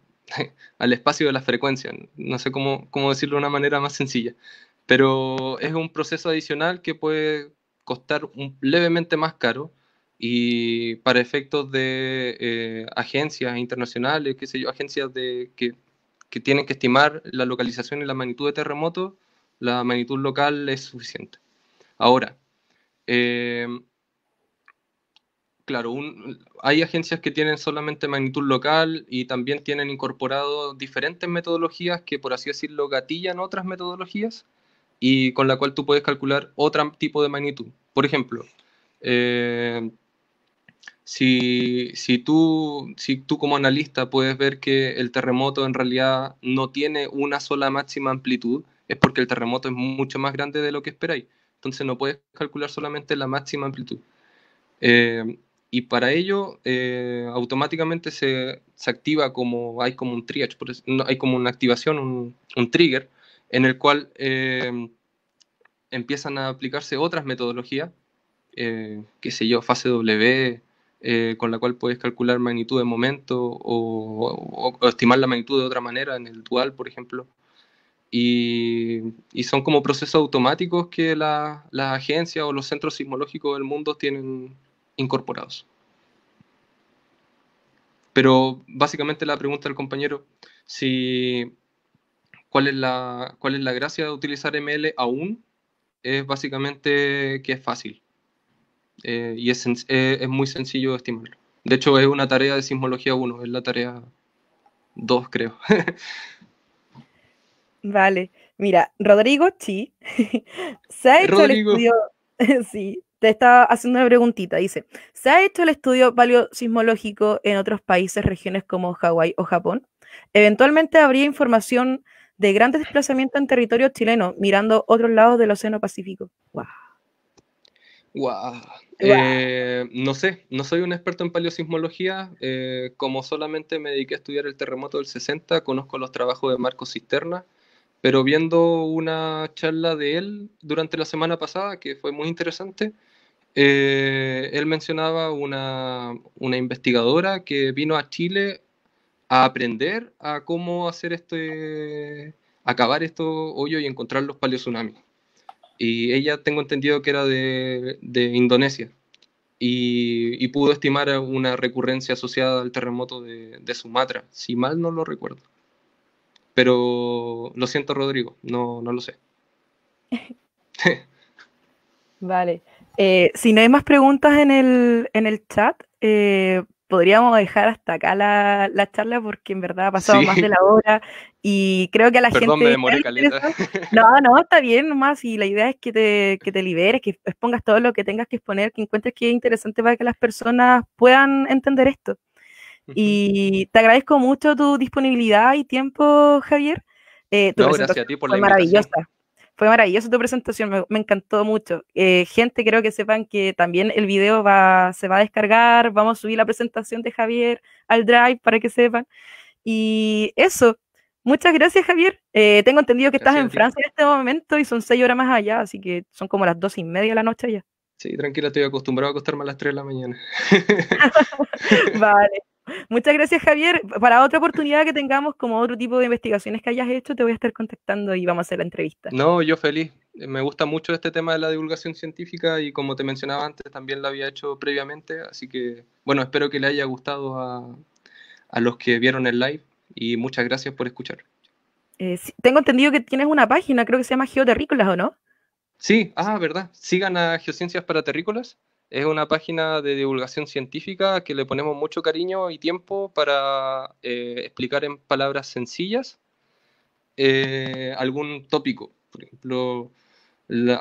espacio de la frecuencia. No sé cómo, cómo decirlo de una manera más sencilla. Pero es un proceso adicional que puede costar un, levemente más caro y para efectos de eh, agencias internacionales, qué sé yo, agencias de, que, tienen que estimar la localización y la magnitud de terremoto, la magnitud local es suficiente. Ahora, eh, claro, hay agencias que tienen solamente magnitud local y también tienen incorporado diferentes metodologías que, por así decirlo, gatillan otras metodologías y con la cual tú puedes calcular otro tipo de magnitud. Por ejemplo, eh, si, tú, si tú como analista puedes ver que el terremoto en realidad no tiene una sola máxima amplitud, es porque el terremoto es mucho más grande de lo que esperáis. Entonces no puedes calcular solamente la máxima amplitud. Eh, y para ello eh, automáticamente se, activa como hay como un triage, hay como una activación, un, un trigger, en el cual em, empiezan a aplicarse otras metodologías, que eh, qué sé yo, fase W, eh, con la cual puedes calcular magnitud de momento o, estimar la magnitud de otra manera, en el dual, por ejemplo. Y, son como procesos automáticos que las la agencias o los centros sismológicos del mundo tienen incorporados. Pero básicamente la pregunta del compañero, si ¿Cuál es la, cuál es la gracia de utilizar ML aún? Es básicamente que es fácil eh, y eh, es, muy sencillo de estimarlo. De hecho, es una tarea de sismología 1, es la tarea 2, creo. vale, mira, Rodrigo Chi se ha hecho el estudio. sí, te estaba haciendo una preguntita. Dice: ¿Se ha hecho el estudio paleosismológico en otros países, regiones como Hawái o Japón? Eventualmente habría información de grandes desplazamientos en territorio chileno, mirando otros lados del Océano Pacífico. ¡Wow! Eh, no sé, no soy un experto en paleosismología. Eh, como solamente me dediqué a estudiar el terremoto del 60, conozco los trabajos de Marco Cisterna, pero viendo una charla de él durante la semana pasada, que fue muy interesante, eh, él mencionaba una, una investigadora que vino a Chile a aprender a cómo hacer este, acabar estos hoyos y encontrar los paleotsunamis. Y ella tengo entendido que era de, Indonesia y, pudo estimar una recurrencia asociada al terremoto de, Sumatra, si mal no lo recuerdo. Pero lo siento Rodrigo, no, no lo sé. vale. Eh, si no hay más preguntas en el, en el chat, eh, podríamos dejar hasta acá la, charla porque en verdad ha pasado más de la hora y creo que a la gente... No, no, está bien nomás y la idea es que te, que te liberes, que expongas todo lo que tengas que exponer, que encuentres que es interesante para que las personas puedan entender esto. Y te agradezco mucho tu disponibilidad y tiempo, Javier. Eh, gracias a ti por la maravillosa. Fue maravilloso tu presentación, me, encantó mucho. Eh, gente, creo que sepan que también el video va, se va a descargar, vamos a subir la presentación de Javier al Drive para que sepan. Y eso, muchas gracias Javier. Eh, tengo entendido que estás en Francia en este momento y son seis horas más allá, así que son como las dos y media de la noche allá. Sí, tranquila, estoy acostumbrado a acostarme a las tres de la mañana. vale. Muchas gracias, Javier. Para otra oportunidad que tengamos, como otro tipo de investigaciones que hayas hecho, te voy a estar contactando y vamos a hacer la entrevista. No, yo feliz. Me gusta mucho este tema de la divulgación científica y como te mencionaba antes, también lo había hecho previamente. Así que, bueno, espero que le haya gustado a, los que vieron el live y muchas gracias por escuchar. Eh, tengo entendido que tienes una página, creo que se llama Geoterrícolas, ¿o no? Sí, ah, verdad. Sigan a Geociencias para Terrícolas es una página de divulgación científica que le ponemos mucho cariño y tiempo para eh, explicar en palabras sencillas eh, algún tópico. Por ejemplo,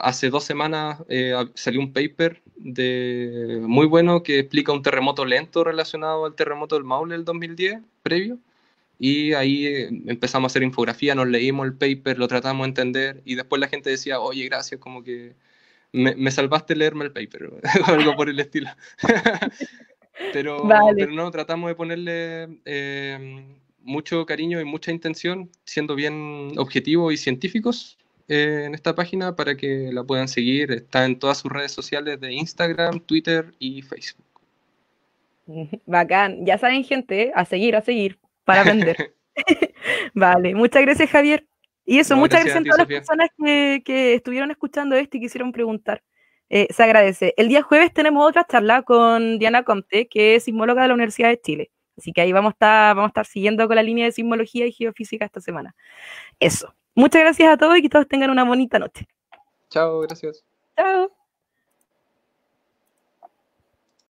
hace dos semanas eh, salió un paper muy bueno que explica un terremoto lento relacionado al terremoto del Maule del 2010 previo. Y ahí empezamos a hacer infografía, nos leímos el paper, lo tratamos de entender y después la gente decía, oye, gracias, como que me, salvaste leerme el paper o algo por el estilo. pero, no, tratamos de ponerle eh, mucho cariño y mucha intención, siendo bien objetivos y científicos eh, en esta página para que la puedan seguir. Está en todas sus redes sociales de Instagram, Twitter y Facebook. Bacán, ya saben gente, a seguir, a seguir, para vender. vale, muchas gracias Javier. Y eso, muchas gracias, a todas las personas que, estuvieron escuchando esto y quisieron preguntar. Eh, se agradece. El día jueves tenemos otra charla con Diana Conte, que es sismóloga de la Universidad de Chile. Así que ahí vamos a estar, vamos a estar siguiendo con la línea de sismología y geofísica esta semana. Eso. Muchas gracias a todos y que todos tengan una bonita noche. Chao, gracias. Chao.